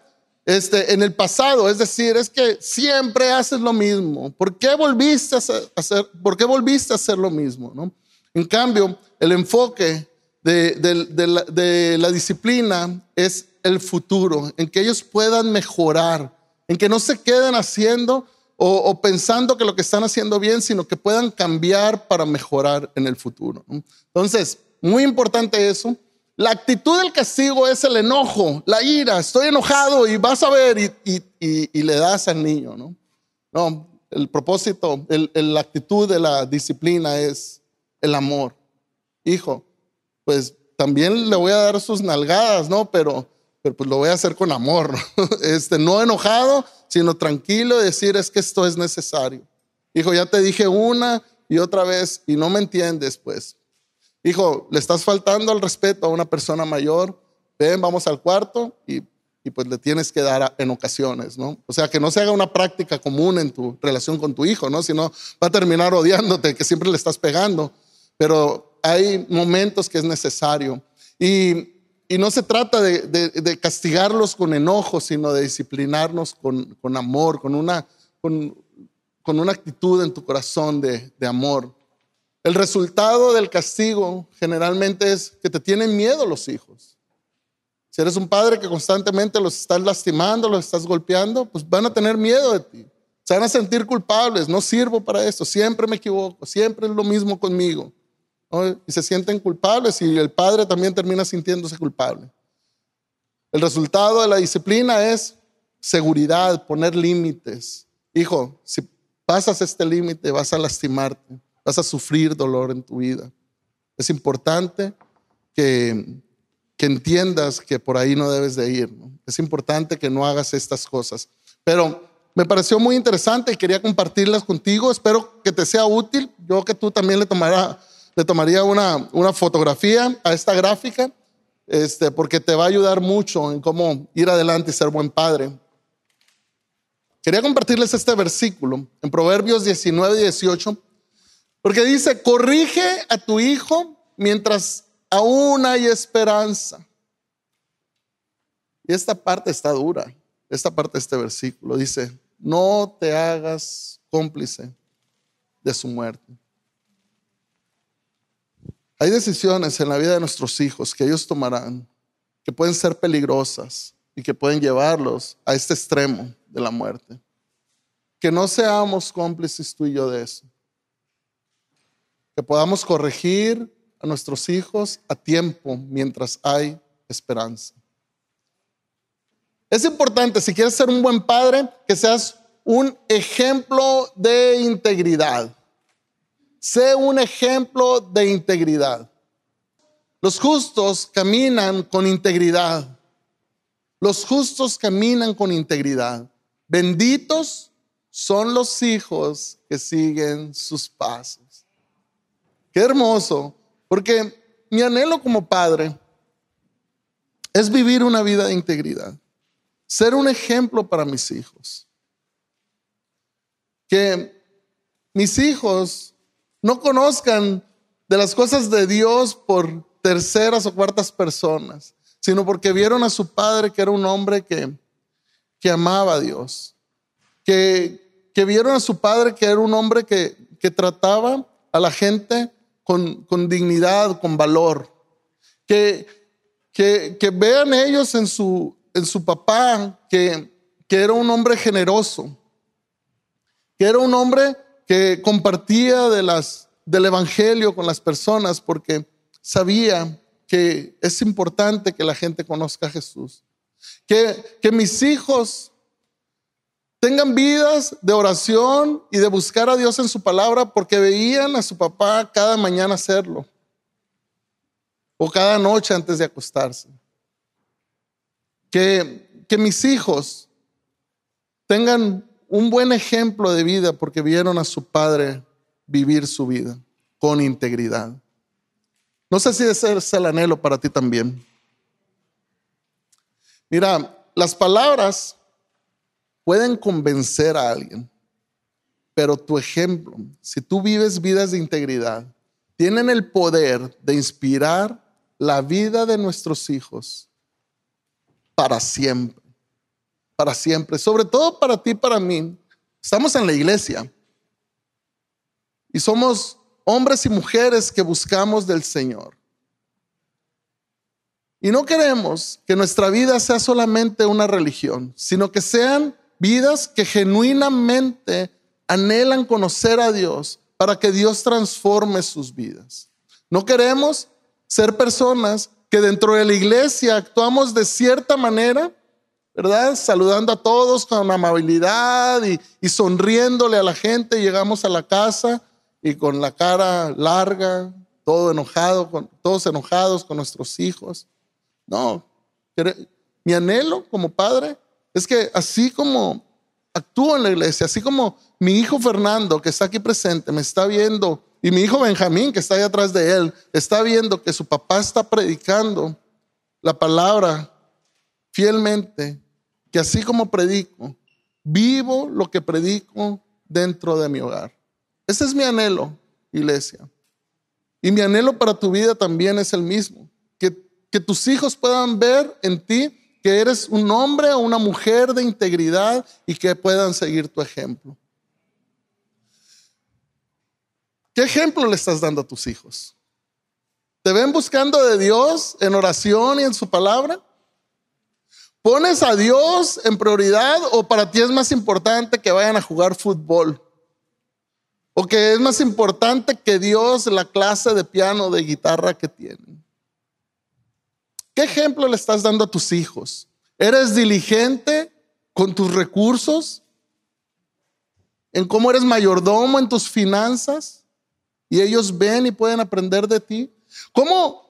Este, en el pasado, es decir, es que siempre haces lo mismo. ¿Por qué volviste a hacer, ¿por qué volviste a hacer lo mismo? ¿no? En cambio, el enfoque de, la, disciplina es el futuro, en que ellos puedan mejorar, en que no se queden haciendo o, pensando que lo que están haciendo bien, sino que puedan cambiar para mejorar en el futuro. Entonces, muy importante eso. La actitud del castigo es el enojo, la ira, estoy enojado y vas a ver y, le das al niño, ¿no? No, el propósito, la actitud de la disciplina es el amor. Hijo, pues también le voy a dar sus nalgadas, ¿no? Pero, pero pues lo voy a hacer con amor, este, no enojado, sino tranquilo y decir es que esto es necesario. Hijo, ya te dije una y otra vez y no me entiendes, pues. Hijo, le estás faltando al respeto a una persona mayor, ven, vamos al cuarto y, pues le tienes que dar en ocasiones, ¿no? O sea, que no se haga una práctica común en tu relación con tu hijo, ¿no? Sino va a terminar odiándote, que siempre le estás pegando, pero hay momentos que es necesario. Y, no se trata de, castigarlos con enojo, sino de disciplinarnos con, amor, con una, actitud en tu corazón de, amor. El resultado del castigo generalmente es que te tienen miedo los hijos. Si eres un padre que constantemente los estás lastimando, los estás golpeando, pues van a tener miedo de ti. Se van a sentir culpables, no sirvo para esto, siempre me equivoco, siempre es lo mismo conmigo y se sienten culpables y el padre también termina sintiéndose culpable. El resultado de la disciplina es seguridad, poner límites. Hijo, si pasas este límite vas a lastimarte, vas a sufrir dolor en tu vida. Es importante que, que entiendas que por ahí no debes de ir. Es importante que no hagas estas cosas. Pero me pareció muy interesante y quería compartirlas contigo. Espero que te sea útil. Yo que tú también le tomarás te tomaría una, una fotografía a esta gráfica, este, porque te va a ayudar mucho en cómo ir adelante y ser buen padre. Quería compartirles este versículo en Proverbios 19 y 18, porque dice, corrige a tu hijo mientras aún hay esperanza. Y esta parte está dura, esta parte de este versículo dice, no te hagas cómplice de su muerte. Hay decisiones en la vida de nuestros hijos que ellos tomarán que pueden ser peligrosas y que pueden llevarlos a este extremo de la muerte. Que no seamos cómplices tú y yo de eso. Que podamos corregir a nuestros hijos a tiempo mientras hay esperanza. Es importante, si quieres ser un buen padre, que seas un ejemplo de integridad. Sé un ejemplo de integridad. Los justos caminan con integridad. Los justos caminan con integridad. Benditos son los hijos que siguen sus pasos. Qué hermoso, porque mi anhelo como padre es vivir una vida de integridad, ser un ejemplo para mis hijos. Que mis hijos no conozcan de las cosas de Dios por terceras o cuartas personas, sino porque vieron a su padre que era un hombre que, que amaba a Dios, que, que vieron a su padre que era un hombre que, que trataba a la gente con, con dignidad, con valor, que, que, vean ellos en su, en su papá que, que era un hombre generoso, que era un hombre que compartía del Evangelio con las personas porque sabía que es importante que la gente conozca a Jesús. Que, que mis hijos tengan vidas de oración y de buscar a Dios en su palabra porque veían a su papá cada mañana hacerlo o cada noche antes de acostarse. Que, que mis hijos tengan un buen ejemplo de vida porque vieron a su padre vivir su vida con integridad. No sé si ese ser el anhelo para ti también. Mira, las palabras pueden convencer a alguien, pero tu ejemplo, si tú vives vidas de integridad, tienen el poder de inspirar la vida de nuestros hijos para siempre para siempre, sobre todo para ti, y para mí. Estamos en la iglesia y somos hombres y mujeres que buscamos del Señor. Y no queremos que nuestra vida sea solamente una religión, sino que sean vidas que genuinamente anhelan conocer a Dios para que Dios transforme sus vidas. No queremos ser personas que dentro de la iglesia actuamos de cierta manera ¿verdad? Saludando a todos con amabilidad y, sonriéndole a la gente. Llegamos a la casa y con la cara larga, todo enojado, todos enojados con nuestros hijos. No, mi anhelo como padre es que así como actúo en la iglesia, así como mi hijo Fernando, que está aquí presente, me está viendo, y mi hijo Benjamín, que está ahí atrás de él, está viendo que su papá está predicando la palabra fielmente, que así como predico, vivo lo que predico dentro de mi hogar. Ese es mi anhelo, iglesia. Y mi anhelo para tu vida también es el mismo, que, que tus hijos puedan ver en ti que eres un hombre o una mujer de integridad y que puedan seguir tu ejemplo. ¿Qué ejemplo le estás dando a tus hijos? ¿Te ven buscando de Dios en oración y en su palabra? ¿Pones a Dios en prioridad o para ti es más importante que vayan a jugar fútbol? ¿O que es más importante que Dios la clase de piano, o de guitarra que tienen? ¿Qué ejemplo le estás dando a tus hijos? ¿Eres diligente con tus recursos? ¿En cómo eres mayordomo en tus finanzas? Y ellos ven y pueden aprender de ti. ¿Cómo,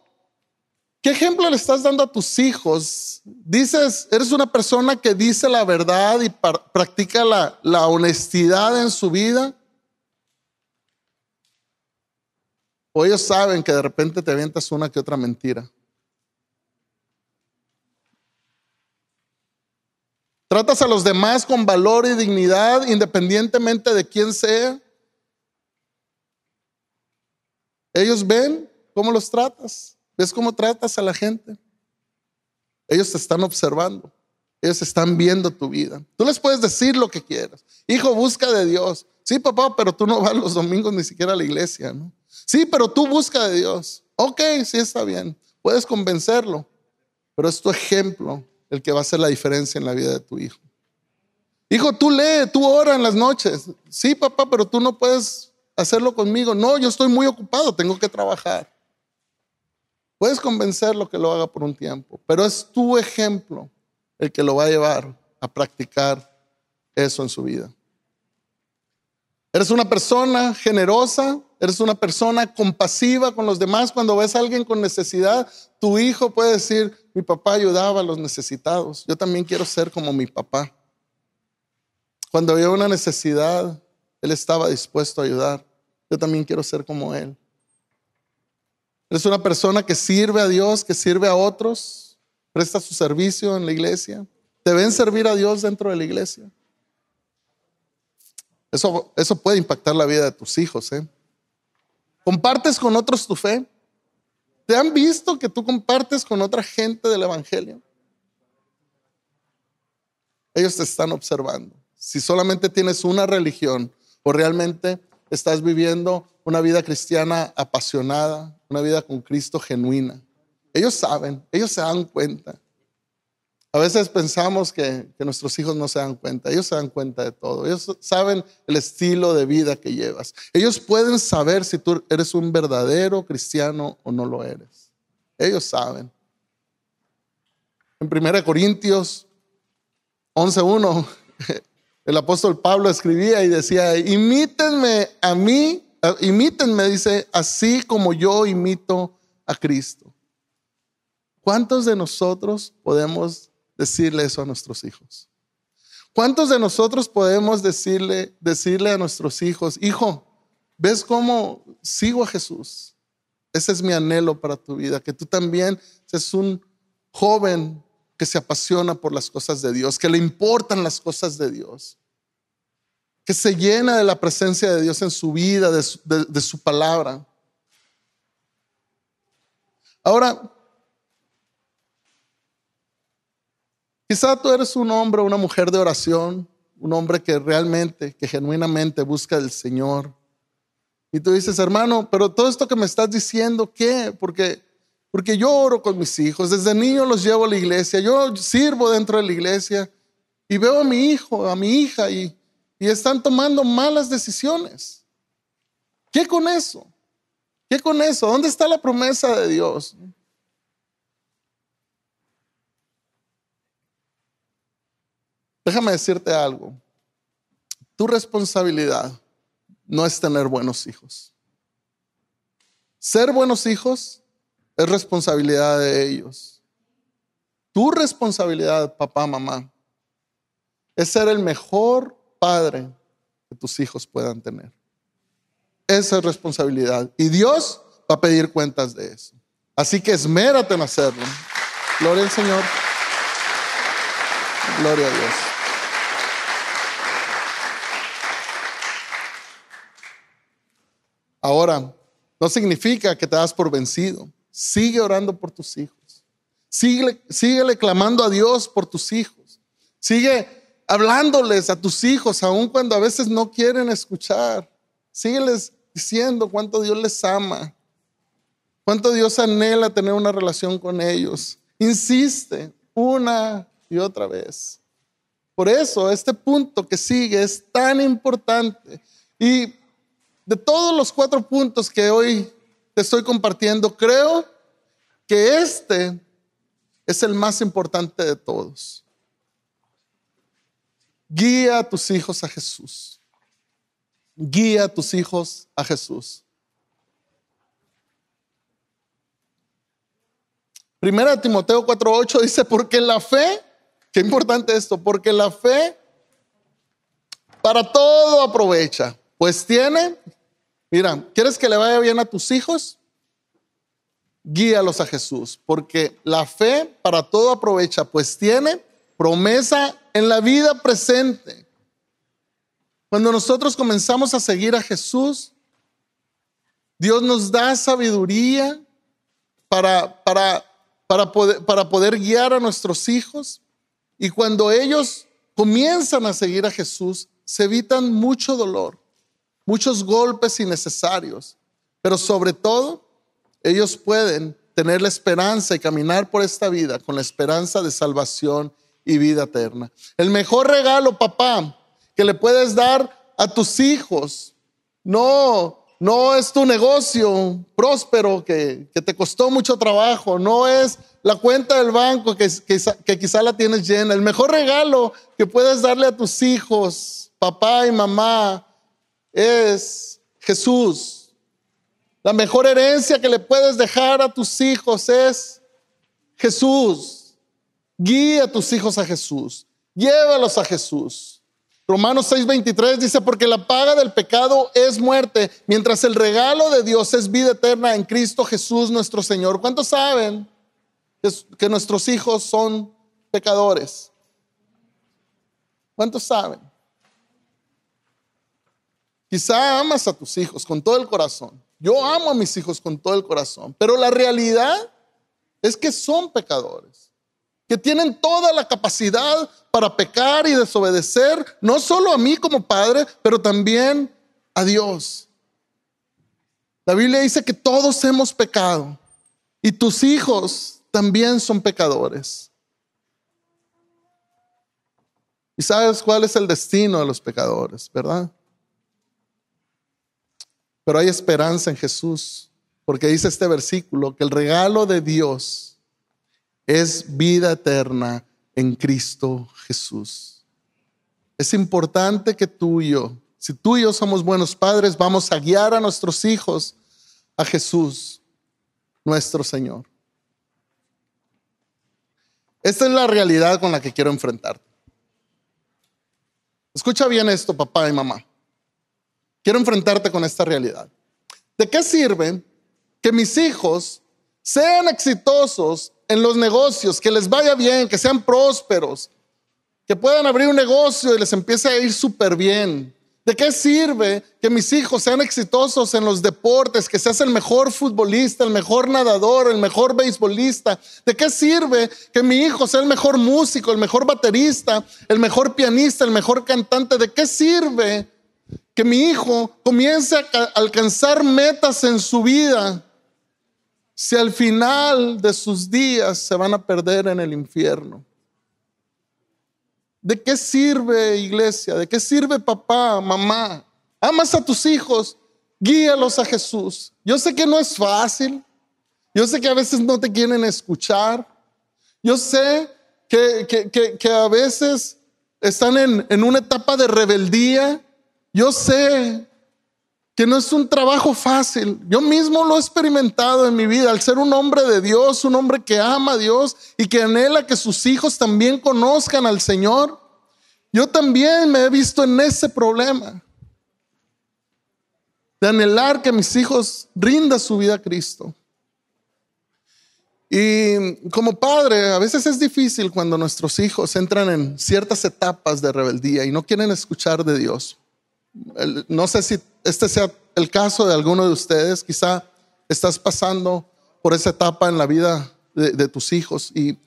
¿Qué ejemplo le estás dando a tus hijos? Dices, eres una persona que dice la verdad y practica la, la honestidad en su vida. O ellos saben que de repente te avientas una que otra mentira. Tratas a los demás con valor y dignidad independientemente de quién sea. Ellos ven cómo los tratas. ¿Ves cómo tratas a la gente? Ellos te están observando. Ellos están viendo tu vida. Tú les puedes decir lo que quieras. Hijo, busca de Dios. Sí, papá, pero tú no vas los domingos ni siquiera a la iglesia, ¿no? Sí, pero tú busca de Dios. Ok, sí está bien. Puedes convencerlo, pero es tu ejemplo el que va a hacer la diferencia en la vida de tu hijo. Hijo, tú lee, tú ora en las noches. Sí, papá, pero tú no puedes hacerlo conmigo. No, yo estoy muy ocupado, tengo que trabajar. Puedes convencerlo que lo haga por un tiempo, pero es tu ejemplo el que lo va a llevar a practicar eso en su vida. Eres una persona generosa, eres una persona compasiva con los demás. Cuando ves a alguien con necesidad, tu hijo puede decir, mi papá ayudaba a los necesitados, yo también quiero ser como mi papá. Cuando había una necesidad, él estaba dispuesto a ayudar, yo también quiero ser como él. Eres una persona que sirve a Dios, que sirve a otros, presta su servicio en la iglesia. Te ven servir a Dios dentro de la iglesia. Eso, eso puede impactar la vida de tus hijos. ¿eh? Compartes con otros tu fe. ¿Te han visto que tú compartes con otra gente del Evangelio? Ellos te están observando. Si solamente tienes una religión o realmente estás viviendo una vida cristiana apasionada, una vida con Cristo genuina. Ellos saben, ellos se dan cuenta. A veces pensamos que, nuestros hijos no se dan cuenta, ellos se dan cuenta de todo, ellos saben el estilo de vida que llevas, ellos pueden saber si tú eres un verdadero cristiano o no lo eres, ellos saben. En 1 Corintios 11.1, el apóstol Pablo escribía y decía, imítenme a mí Ah, imítenme, dice, así como yo imito a Cristo. ¿Cuántos de nosotros podemos decirle eso a nuestros hijos? ¿Cuántos de nosotros podemos decirle, decirle a nuestros hijos, hijo, ves cómo sigo a Jesús? Ese es mi anhelo para tu vida, que tú también seas un joven que se apasiona por las cosas de Dios, que le importan las cosas de Dios, que se llena de la presencia de Dios en su vida, de su, palabra. Ahora, quizá tú eres un hombre una mujer de oración, un hombre que realmente, que genuinamente busca al Señor. Y tú dices, hermano, pero todo esto que me estás diciendo, ¿qué? Porque, porque yo oro con mis hijos, desde niño los llevo a la iglesia, yo sirvo dentro de la iglesia y veo a mi hijo, a mi hija y, y están tomando malas decisiones. ¿Qué con eso? ¿Qué con eso? ¿Dónde está la promesa de Dios? Déjame decirte algo. Tu responsabilidad no es tener buenos hijos. Ser buenos hijos es responsabilidad de ellos. Tu responsabilidad, papá, mamá, es ser el mejor padre que tus hijos puedan tener. Esa es responsabilidad. Y Dios va a pedir cuentas de eso. Así que esmérate en hacerlo. Gloria al Señor. Gloria a Dios. Ahora, no significa que te das por vencido. Sigue orando por tus hijos. Sigue, síguele clamando a Dios por tus hijos. Sigue hablándoles a tus hijos, aun cuando a veces no quieren escuchar. Sígueles diciendo cuánto Dios les ama, cuánto Dios anhela tener una relación con ellos. Insiste una y otra vez. Por eso este punto que sigue es tan importante. Y de todos los cuatro puntos que hoy te estoy compartiendo, creo que este es el más importante de todos. Guía a tus hijos a Jesús. Guía a tus hijos a Jesús. Primera Timoteo 4:8 dice, porque la fe, qué importante esto, porque la fe para todo aprovecha, pues tiene, mira, ¿quieres que le vaya bien a tus hijos? Guíalos a Jesús, porque la fe para todo aprovecha, pues tiene promesa en la vida presente. Cuando nosotros comenzamos a seguir a Jesús, Dios nos da sabiduría para, para, para, poder, para poder guiar a nuestros hijos. Y cuando ellos comienzan a seguir a Jesús, se evitan mucho dolor, muchos golpes innecesarios. Pero sobre todo, ellos pueden tener la esperanza y caminar por esta vida con la esperanza de salvación y vida eterna. El mejor regalo, papá, que le puedes dar a tus hijos. No, no es tu negocio próspero que, te costó mucho trabajo. No es la cuenta del banco que, que, que quizá la tienes llena. El mejor regalo que puedes darle a tus hijos, papá y mamá, es Jesús. La mejor herencia que le puedes dejar a tus hijos es Jesús. Guía a tus hijos a Jesús. Llévalos a Jesús. Romanos 6:23 dice, porque la paga del pecado es muerte, mientras el regalo de Dios es vida eterna en Cristo Jesús nuestro Señor. ¿Cuántos saben que nuestros hijos son pecadores? ¿Cuántos saben? Quizá amas a tus hijos con todo el corazón. Yo amo a mis hijos con todo el corazón, pero la realidad es que son pecadores que tienen toda la capacidad para pecar y desobedecer, no solo a mí como padre, pero también a Dios. La Biblia dice que todos hemos pecado y tus hijos también son pecadores. Y sabes cuál es el destino de los pecadores, ¿verdad? Pero hay esperanza en Jesús, porque dice este versículo que el regalo de Dios es vida eterna en Cristo Jesús. Es importante que tú y yo, si tú y yo somos buenos padres, vamos a guiar a nuestros hijos a Jesús, nuestro Señor. Esta es la realidad con la que quiero enfrentarte. Escucha bien esto, papá y mamá. Quiero enfrentarte con esta realidad. ¿De qué sirve que mis hijos sean exitosos en los negocios, que les vaya bien, que sean prósperos, que puedan abrir un negocio y les empiece a ir súper bien. ¿De qué sirve que mis hijos sean exitosos en los deportes, que seas el mejor futbolista, el mejor nadador, el mejor beisbolista? ¿De qué sirve que mi hijo sea el mejor músico, el mejor baterista, el mejor pianista, el mejor cantante? ¿De qué sirve que mi hijo comience a alcanzar metas en su vida si al final de sus días se van a perder en el infierno? ¿De qué sirve iglesia? ¿De qué sirve papá, mamá? Amas a tus hijos, guíalos a Jesús. Yo sé que no es fácil. Yo sé que a veces no te quieren escuchar. Yo sé que, a veces están en, en una etapa de rebeldía. Yo sé que no es un trabajo fácil. Yo mismo lo he experimentado en mi vida, al ser un hombre de Dios, un hombre que ama a Dios y que anhela que sus hijos también conozcan al Señor. Yo también me he visto en ese problema de anhelar que mis hijos rinda su vida a Cristo. Y como padre, a veces es difícil cuando nuestros hijos entran en ciertas etapas de rebeldía y no quieren escuchar de Dios. No sé si este sea el caso de alguno de ustedes, quizá estás pasando por esa etapa en la vida de, tus hijos y,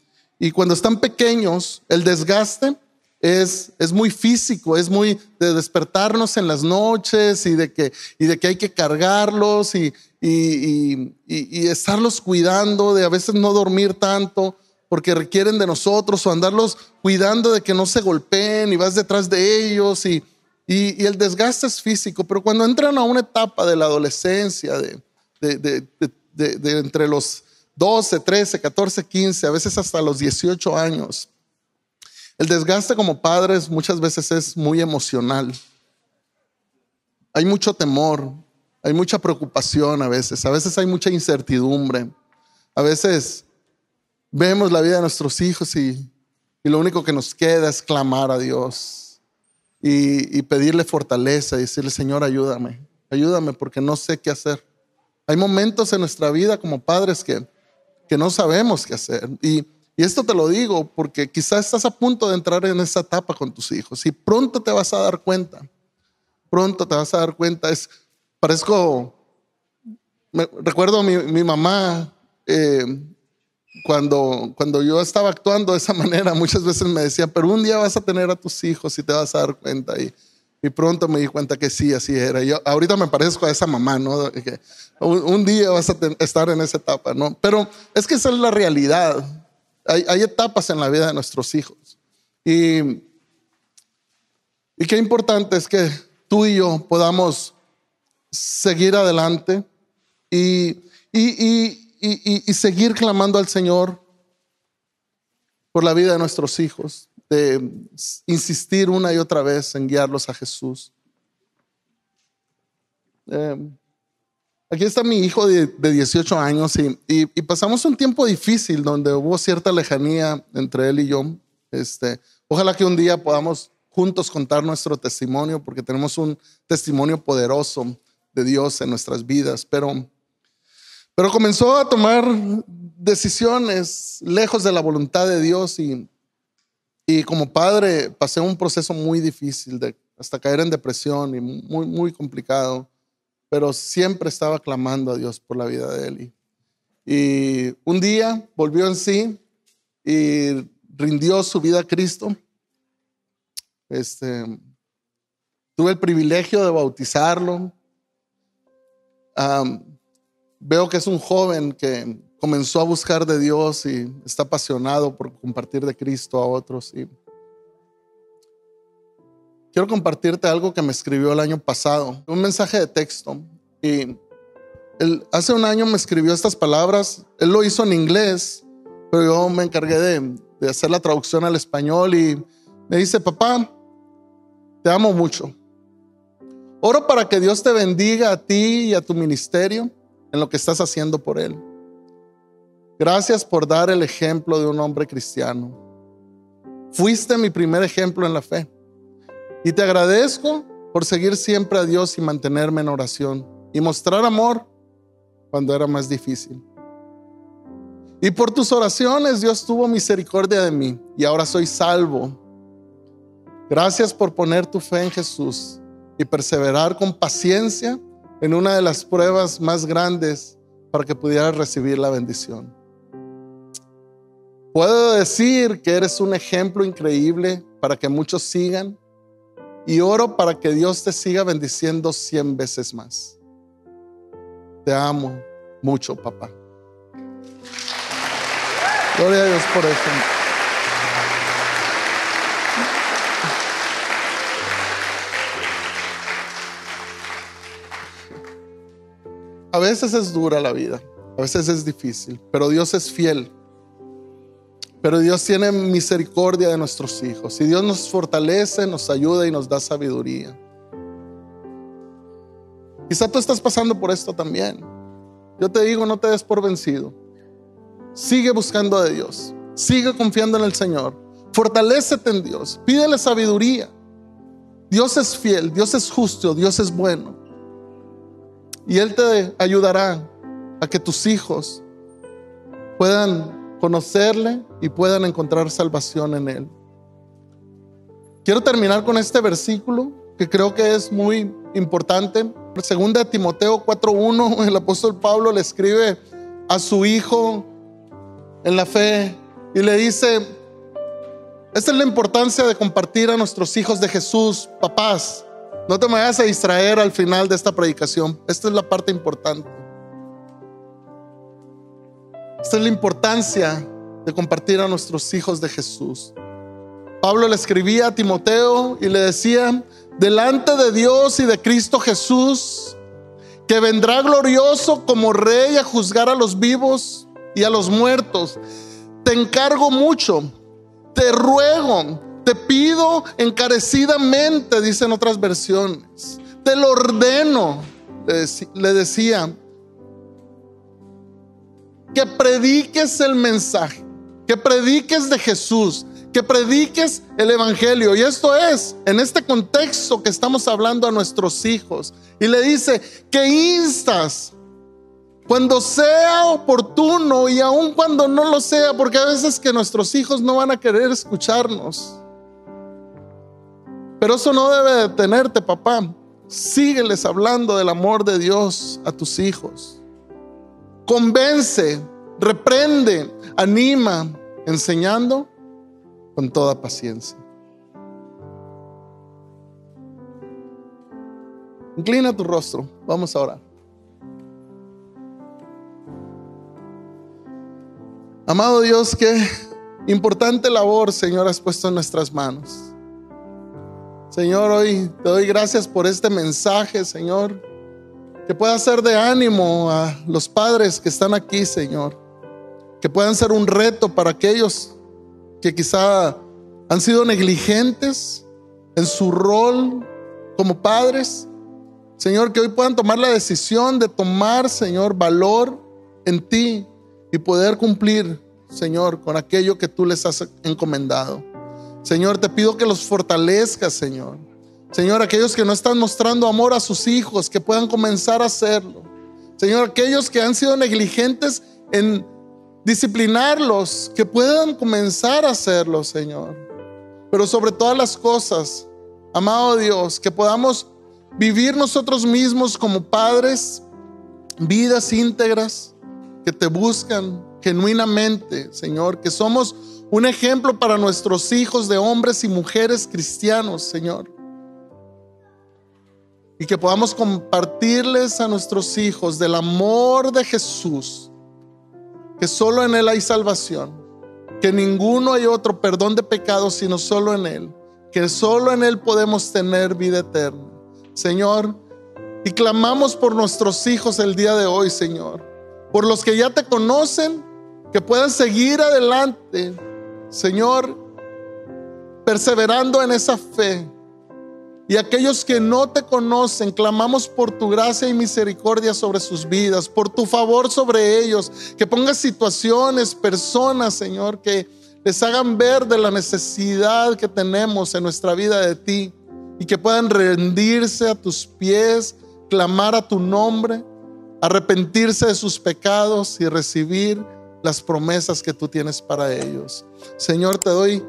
cuando están pequeños, el desgaste es, es muy físico, es muy de despertarnos en las noches y de que, y de que hay que cargarlos y, y estarlos cuidando, de a veces no dormir tanto porque requieren de nosotros o andarlos cuidando de que no se golpeen y vas detrás de ellos y, y, el desgaste es físico, pero cuando entran a una etapa de la adolescencia, de, entre los 12, 13, 14, 15, a veces hasta los 18 años, el desgaste como padres muchas veces es muy emocional. Hay mucho temor, hay mucha preocupación a veces, a veces hay mucha incertidumbre, a veces vemos la vida de nuestros hijos y lo único que nos queda es clamar a Dios y, pedirle fortaleza y decirle, Señor, ayúdame, ayúdame porque no sé qué hacer. Hay momentos en nuestra vida como padres que, que no sabemos qué hacer. Y, esto te lo digo porque quizás estás a punto de entrar en esa etapa con tus hijos y pronto te vas a dar cuenta. Pronto te vas a dar cuenta. Es, parezco, recuerdo mi, mi mamá, eh, cuando, cuando yo estaba actuando de esa manera, muchas veces me decía, pero un día vas a tener a tus hijos y te vas a dar cuenta. Y, y pronto me di cuenta que sí, así era. Yo ahorita me parezco a esa mamá, ¿no? Que un, día vas a estar en esa etapa, ¿no? Pero es que esa es la realidad. Hay, etapas en la vida de nuestros hijos. Y, y qué importante es que tú y yo podamos seguir adelante y, y y, seguir clamando al Señor por la vida de nuestros hijos, de insistir una y otra vez en guiarlos a Jesús. Eh, aquí está mi hijo de, 18 años y, pasamos un tiempo difícil donde hubo cierta lejanía entre él y yo. Este, ojalá que un día podamos juntos contar nuestro testimonio porque tenemos un testimonio poderoso de Dios en nuestras vidas, pero pero comenzó a tomar decisiones lejos de la voluntad de Dios y, como padre pasé un proceso muy difícil hasta caer en depresión y muy, muy complicado, pero siempre estaba clamando a Dios por la vida de él. Y, un día volvió en sí y rindió su vida a Cristo. Este, tuve el privilegio de bautizarlo veo que es un joven que comenzó a buscar de Dios y está apasionado por compartir de Cristo a otros. Y quiero compartirte algo que me escribió el año pasado, un mensaje de texto. Y hace un año me escribió estas palabras, él lo hizo en inglés, pero yo me encargué de hacer la traducción al español y me dice, papá, te amo mucho. Oro para que Dios te bendiga a ti y a tu ministerio en lo que estás haciendo por Él. Gracias por dar el ejemplo de un hombre cristiano. Fuiste mi primer ejemplo en la fe. Y te agradezco por seguir siempre a Dios y mantenerme en oración y mostrar amor cuando era más difícil. Y por tus oraciones Dios tuvo misericordia de mí y ahora soy salvo. Gracias por poner tu fe en Jesús y perseverar con paciencia en una de las pruebas más grandes para que pudieras recibir la bendición. Puedo decir que eres un ejemplo increíble para que muchos sigan y oro para que Dios te siga bendiciendo cien veces más. Te amo mucho, papá. Gloria a Dios por eso. A veces es dura la vida, a veces es difícil, pero Dios es fiel. Pero Dios tiene misericordia de nuestros hijos. Y Dios nos fortalece, nos ayuda y nos da sabiduría. Quizá tú estás pasando por esto también. Yo te digo, no te des por vencido. Sigue buscando a Dios. Sigue confiando en el Señor. Fortalécete en Dios. Pídele sabiduría. Dios es fiel, Dios es justo, Dios es bueno. Y Él te ayudará a que tus hijos puedan conocerle y puedan encontrar salvación en Él. Quiero terminar con este versículo que creo que es muy importante. Segunda Timoteo 4.1, el apóstol Pablo le escribe a su hijo en la fe y le dice, esta es la importancia de compartir a nuestros hijos de Jesús, papás. No te vayas a distraer al final de esta predicación. Esta es la parte importante. Esta es la importancia de compartir a nuestros hijos de Jesús. Pablo le escribía a Timoteo y le decía, delante de Dios y de Cristo Jesús, que vendrá glorioso como rey a juzgar a los vivos y a los muertos. Te encargo mucho, te ruego te pido encarecidamente, dicen otras versiones. Te lo ordeno, le decía, que prediques el mensaje, que prediques de Jesús, que prediques el Evangelio. Y esto es, en este contexto que estamos hablando a nuestros hijos. Y le dice, que instas cuando sea oportuno y aun cuando no lo sea, porque a veces que nuestros hijos no van a querer escucharnos. Pero eso no debe detenerte, papá. Sígueles hablando del amor de Dios a tus hijos. Convence, reprende, anima, enseñando con toda paciencia. Inclina tu rostro, vamos a orar. Amado Dios, qué importante labor, Señor, has puesto en nuestras manos. Señor, hoy te doy gracias por este mensaje, Señor, que pueda ser de ánimo a los padres que están aquí, Señor, que puedan ser un reto para aquellos que quizá han sido negligentes en su rol como padres. Señor, que hoy puedan tomar la decisión de tomar, Señor, valor en ti y poder cumplir, Señor, con aquello que tú les has encomendado. Señor, te pido que los fortalezcas, Señor. Señor, aquellos que no están mostrando amor a sus hijos, que puedan comenzar a hacerlo. Señor, aquellos que han sido negligentes en disciplinarlos, que puedan comenzar a hacerlo, Señor. Pero sobre todas las cosas, amado Dios, que podamos vivir nosotros mismos como padres, vidas íntegras, que te buscan genuinamente, Señor, que somos un ejemplo para nuestros hijos de hombres y mujeres cristianos, Señor. Y que podamos compartirles a nuestros hijos del amor de Jesús, que solo en Él hay salvación, que ninguno hay otro perdón de pecados sino solo en Él, que solo en Él podemos tener vida eterna. Señor, y clamamos por nuestros hijos el día de hoy, Señor, por los que ya te conocen, que puedan seguir adelante Señor, perseverando en esa fe. Y aquellos que no te conocen, clamamos por tu gracia y misericordia sobre sus vidas, por tu favor sobre ellos, que pongas situaciones, personas, Señor, que les hagan ver de la necesidad que tenemos en nuestra vida de ti y que puedan rendirse a tus pies, clamar a tu nombre, arrepentirse de sus pecados y recibir las promesas que tú tienes para ellos. Señor, te doy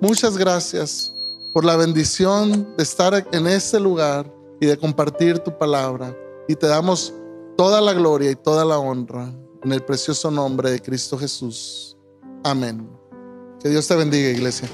muchas gracias por la bendición de estar en este lugar y de compartir tu palabra. Y te damos toda la gloria y toda la honra en el precioso nombre de Cristo Jesús. Amén. Que Dios te bendiga, iglesia.